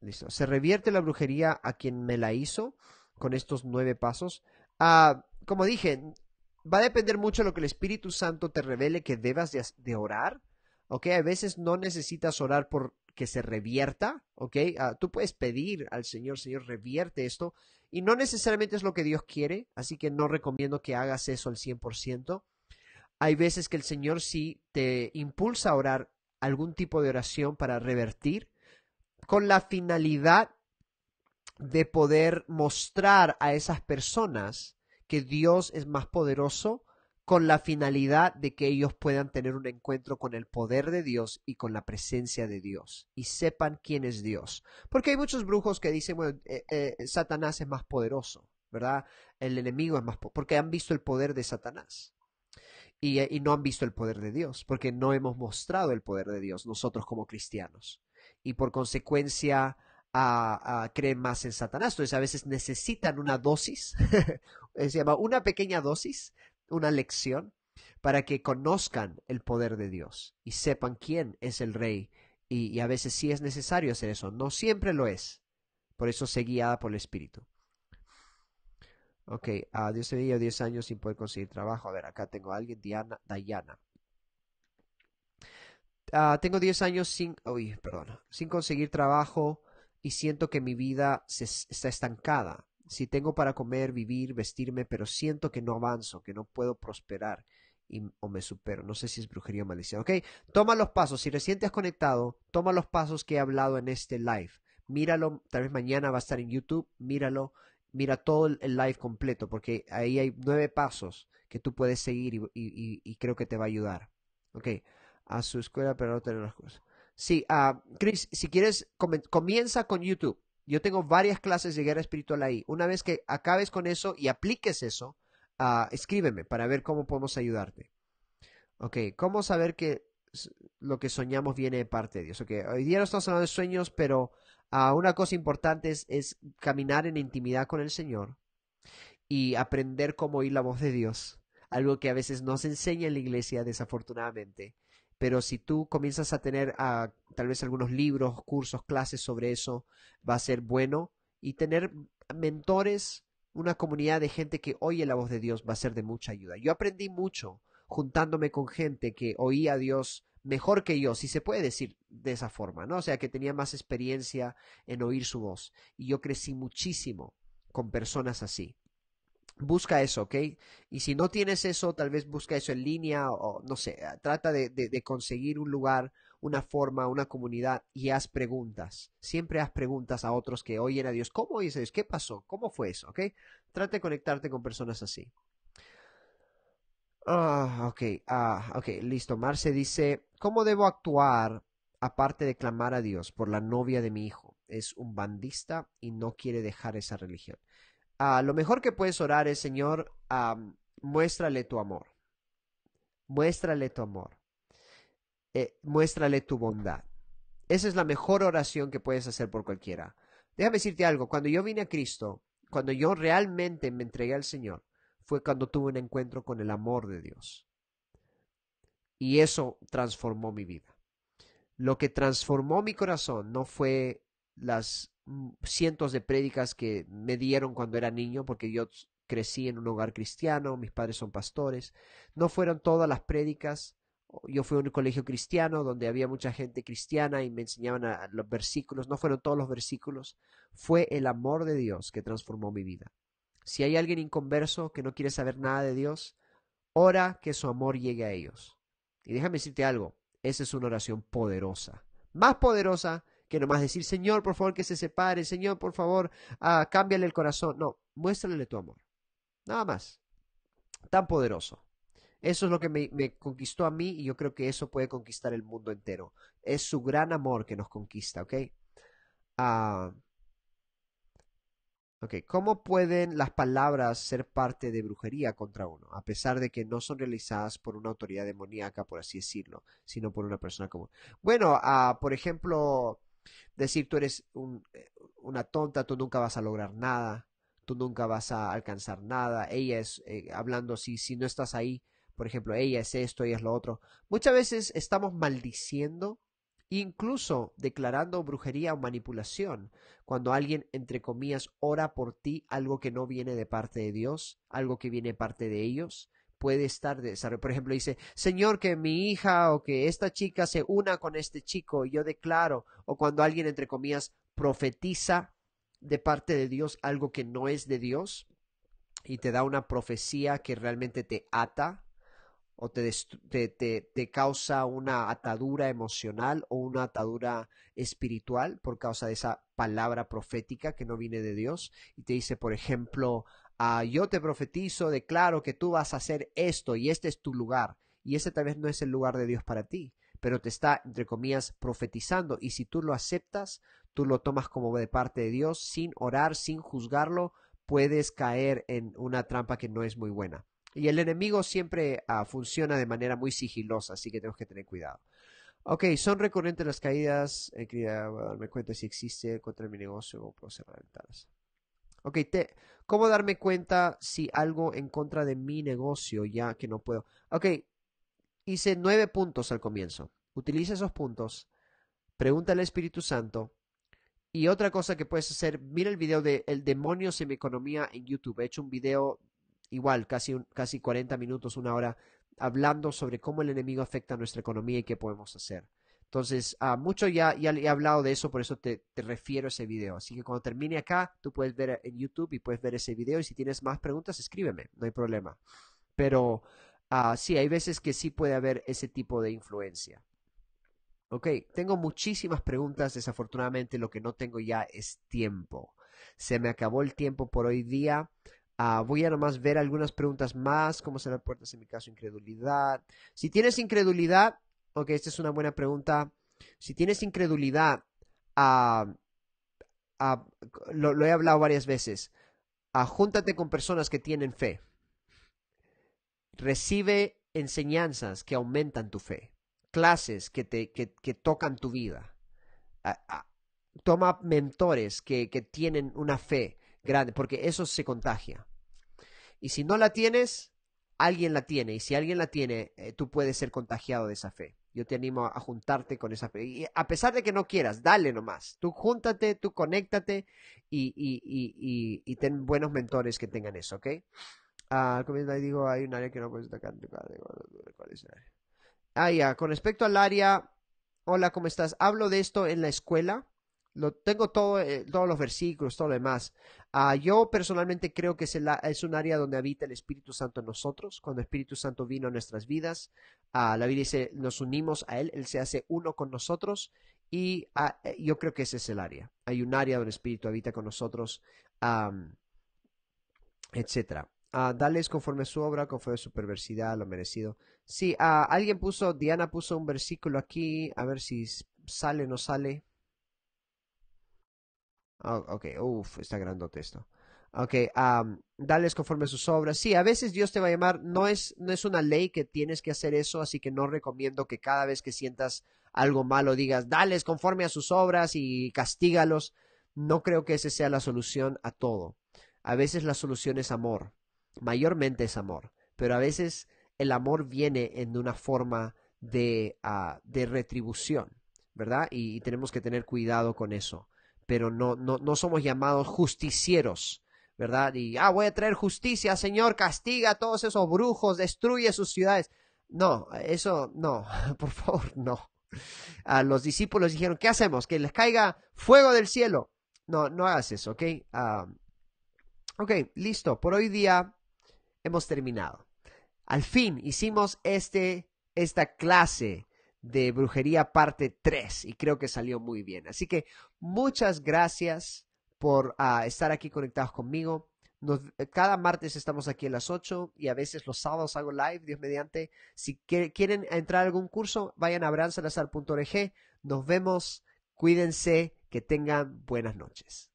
listo. ¿Se revierte la brujería a quien me la hizo con estos nueve pasos? como dije, va a depender mucho de lo que el Espíritu Santo te revele que debas de, de orar. ¿Ok? A veces no necesitas orar por que se revierta, ¿ok? Ah, tú puedes pedir al Señor, Señor, revierte esto, y no necesariamente es lo que Dios quiere, así que no recomiendo que hagas eso al 100%. Hay veces que el Señor sí te impulsa a orar algún tipo de oración para revertir con la finalidad de poder mostrar a esas personas que Dios es más poderoso con la finalidad de que ellos puedan tener un encuentro con el poder de Dios y con la presencia de Dios y sepan quién es Dios. Porque hay muchos brujos que dicen, bueno, eh, eh, Satanás es más poderoso, ¿verdad? El enemigo es más poderoso, porque han visto el poder de Satanás. Y, no han visto el poder de Dios, porque no hemos mostrado el poder de Dios nosotros como cristianos. Y por consecuencia creen más en Satanás. Entonces a veces necesitan una dosis, se llama una pequeña dosis una lección para que conozcan el poder de Dios y sepan quién es el rey. Y, a veces sí es necesario hacer eso, no siempre lo es. Por eso sé guiada por el Espíritu. Ok, Dios me dio 10 años sin poder conseguir trabajo. A ver, acá tengo a alguien, Diana. Diana. Ah, tengo 10 años sin, perdona sin conseguir trabajo y siento que mi vida está estancada. Si tengo para comer, vivir, vestirme, pero siento que no avanzo, que no puedo prosperar y, o me supero. No sé si es brujería o malicia. Ok, toma los pasos. Si recién te has conectado, toma los pasos que he hablado en este live. Míralo, tal vez mañana va a estar en YouTube. Míralo, mira todo el live completo, porque ahí hay nueve pasos que tú puedes seguir y, creo que te va a ayudar. Ok, a su escuela, pero no tener las cosas. Sí, ah, Chris, si quieres, comienza con YouTube. Yo tengo varias clases de guerra espiritual ahí. Una vez que acabes con eso y apliques eso, uh, escríbeme para ver cómo podemos ayudarte. Ok, ¿cómo saber que lo que soñamos viene de parte de Dios? Ok, hoy día no estamos hablando de sueños, pero ah, una cosa importante es, es caminar en intimidad con el Señor y aprender cómo oír la voz de Dios. Algo que a veces no se enseña en la iglesia, desafortunadamente pero si tú comienzas a tener ah, tal vez algunos libros, cursos, clases sobre eso, va a ser bueno y tener mentores, una comunidad de gente que oye la voz de Dios va a ser de mucha ayuda. Yo aprendí mucho juntándome con gente que oía a Dios mejor que yo, si se puede decir de esa forma, ¿no? O sea, que tenía más experiencia en oír su voz. Y yo crecí muchísimo con personas así. Busca eso, ¿ok? Y si no tienes eso, tal vez busca eso en línea o no sé, ah, trata de, conseguir un lugar, una forma, una comunidad y haz preguntas. Siempre haz preguntas a otros que oyen a Dios. ¿Cómo a Dios? ¿Qué pasó? ¿Cómo fue eso? ¿Ok? Trata de conectarte con personas así. Ah, ok, ah, ok, listo. Marce dice, ¿cómo debo actuar aparte de clamar a Dios por la novia de mi hijo? Es un bandista y no quiere dejar esa religión. Ah, lo mejor que puedes orar es, Señor, ah, muéstrale tu amor. Muéstrale tu amor. Eh, muéstrale tu bondad. Esa es la mejor oración que puedes hacer por cualquiera. Déjame decirte algo, cuando yo vine a Cristo, cuando yo realmente me entregué al Señor, fue cuando tuve un encuentro con el amor de Dios. Y eso transformó mi vida. Lo que transformó mi corazón no fue las cientos de prédicas que me dieron cuando era niño, porque yo crecí en un hogar cristiano, mis padres son pastores. No fueron todas las prédicas. Yo fui a un colegio cristiano donde había mucha gente cristiana y me enseñaban los versículos. No fueron todos los versículos. Fue el amor de Dios que transformó mi vida. Si hay alguien inconverso que no quiere saber nada de Dios, ora que su amor llegue a ellos. Y déjame decirte algo, esa es una oración poderosa, más poderosa que nomás decir, Señor, por favor, que se separe, Señor, por favor, ah, cámbiale el corazón. No, muéstrale tu amor. Nada más. Tan poderoso. Eso es lo que me, conquistó a mí y yo creo que eso puede conquistar el mundo entero. Es su gran amor que nos conquista, ¿ok? Ah, ok, ¿cómo pueden las palabras ser parte de brujería contra uno, a pesar de que no son realizadas por una autoridad demoníaca, por así decirlo, sino por una persona común? Bueno, ah, por ejemplo, Decir tú eres un, eh, una tonta, tú nunca vas a lograr nada, tú nunca vas a alcanzar nada, ella es, eh, hablando si, si no estás ahí, por ejemplo, ella es esto, ella es lo otro. Muchas veces estamos maldiciendo, incluso declarando brujería o manipulación, cuando alguien, entre comillas, ora por ti algo que no viene de parte de Dios, algo que viene parte de ellos, puede estar de Por ejemplo, dice, Señor, que mi hija o que esta chica se una con este chico, yo declaro, o cuando alguien, entre comillas, profetiza de parte de Dios algo que no es de Dios y te da una profecía que realmente te ata o te, te, causa una atadura emocional o una atadura espiritual por causa de esa palabra profética que no viene de Dios y te dice, por ejemplo, Ah, yo te profetizo, declaro que tú vas a hacer esto y este es tu lugar. Y ese tal vez no es el lugar de Dios para ti, pero te está, entre comillas, profetizando. Y si tú lo aceptas, tú lo tomas como de parte de Dios, sin orar, sin juzgarlo, puedes caer en una trampa que no es muy buena. Y el enemigo siempre ah, funciona de manera muy sigilosa, así que tenemos que tener cuidado. Ok, son recurrentes las caídas. Eh, voy a darme cuenta si existe contra mi negocio o puedo ser Ok, te, ¿cómo darme cuenta si algo en contra de mi negocio ya que no puedo? Ok, hice nueve puntos al comienzo. Utiliza esos puntos, pregunta al Espíritu Santo. Y otra cosa que puedes hacer, mira el video de El demonio en mi economía en YouTube. He hecho un video igual, casi, casi 40 minutos, una hora, hablando sobre cómo el enemigo afecta a nuestra economía y qué podemos hacer. Entonces, ah, mucho ya, he hablado de eso, por eso te, refiero a ese video. Así que cuando termine acá, tú puedes ver en YouTube y puedes ver ese video. Y si tienes más preguntas, escríbeme, no hay problema. Pero ah, sí, hay veces que sí puede haber ese tipo de influencia. Ok, tengo muchísimas preguntas. Desafortunadamente, lo que no tengo ya es tiempo. Se me acabó el tiempo por hoy día. Ah, voy a nomás ver algunas preguntas más, cómo se las puertas en mi caso, incredulidad. Si tienes incredulidad, Ok, esta es una buena pregunta. Si tienes incredulidad, lo, he hablado varias veces, ajúntate con personas que tienen fe. Recibe enseñanzas que aumentan tu fe, clases que, te, que, tocan tu vida. Toma mentores que, tienen una fe grande, porque eso se contagia. Y si no la tienes, alguien la tiene. Y si alguien la tiene, eh, tú puedes ser contagiado de esa fe yo te animo a juntarte con esa a pesar de que no quieras, dale nomás. Tú júntate, tú conéctate y, y, y, y ten buenos mentores que tengan eso, ¿ok? al comienzo ahí digo, hay un área que no puedes tocar. Ah, ya, con respecto al área, hola, ¿cómo estás? Hablo de esto en la escuela lo, tengo todo, eh, todos los versículos, todo lo demás. Ah, yo personalmente creo que es, un área donde habita el Espíritu Santo en nosotros. Cuando el Espíritu Santo vino a nuestras vidas, ah, la Biblia dice, nos unimos a Él, Él se hace uno con nosotros y ah, eh, yo creo que ese es el área. Hay un área donde el Espíritu habita con nosotros, Etcétera etc. dales conforme su obra, conforme su perversidad, lo merecido. Sí, alguien puso, Diana puso un versículo aquí, a ver si sale o no sale. Ah, ok, uff, está grandote texto. Ok, dales conforme a sus obras. Sí, a veces Dios te va a llamar. No es, no es una ley que tienes que hacer eso, así que no recomiendo que cada vez que sientas algo malo digas, dales conforme a sus obras y castígalos. No creo que esa sea la solución a todo. A veces la solución es amor. Mayormente es amor. Pero a veces el amor viene en una forma de, ah, de retribución, ¿verdad? y tenemos que tener cuidado con eso pero no, no, somos llamados justicieros. ¿Verdad? Y, ah, voy a traer justicia, Señor, castiga a todos esos brujos, destruye sus ciudades. No, eso no, por favor, no. A los discípulos dijeron, ¿qué hacemos? Que les caiga fuego del cielo. No, no hagas eso, ¿ok? Ah, ok, listo. Por hoy día hemos terminado. Al fin hicimos este, esta clase de Brujería parte 3 y creo que salió muy bien. Así que muchas gracias por ah, estar aquí conectados conmigo. Eh, cada martes estamos aquí a las 8 y a veces los sábados hago live, Dios mediante. Si quieren entrar a algún curso, vayan a bransalazar.org. Nos vemos, cuídense, que tengan buenas noches.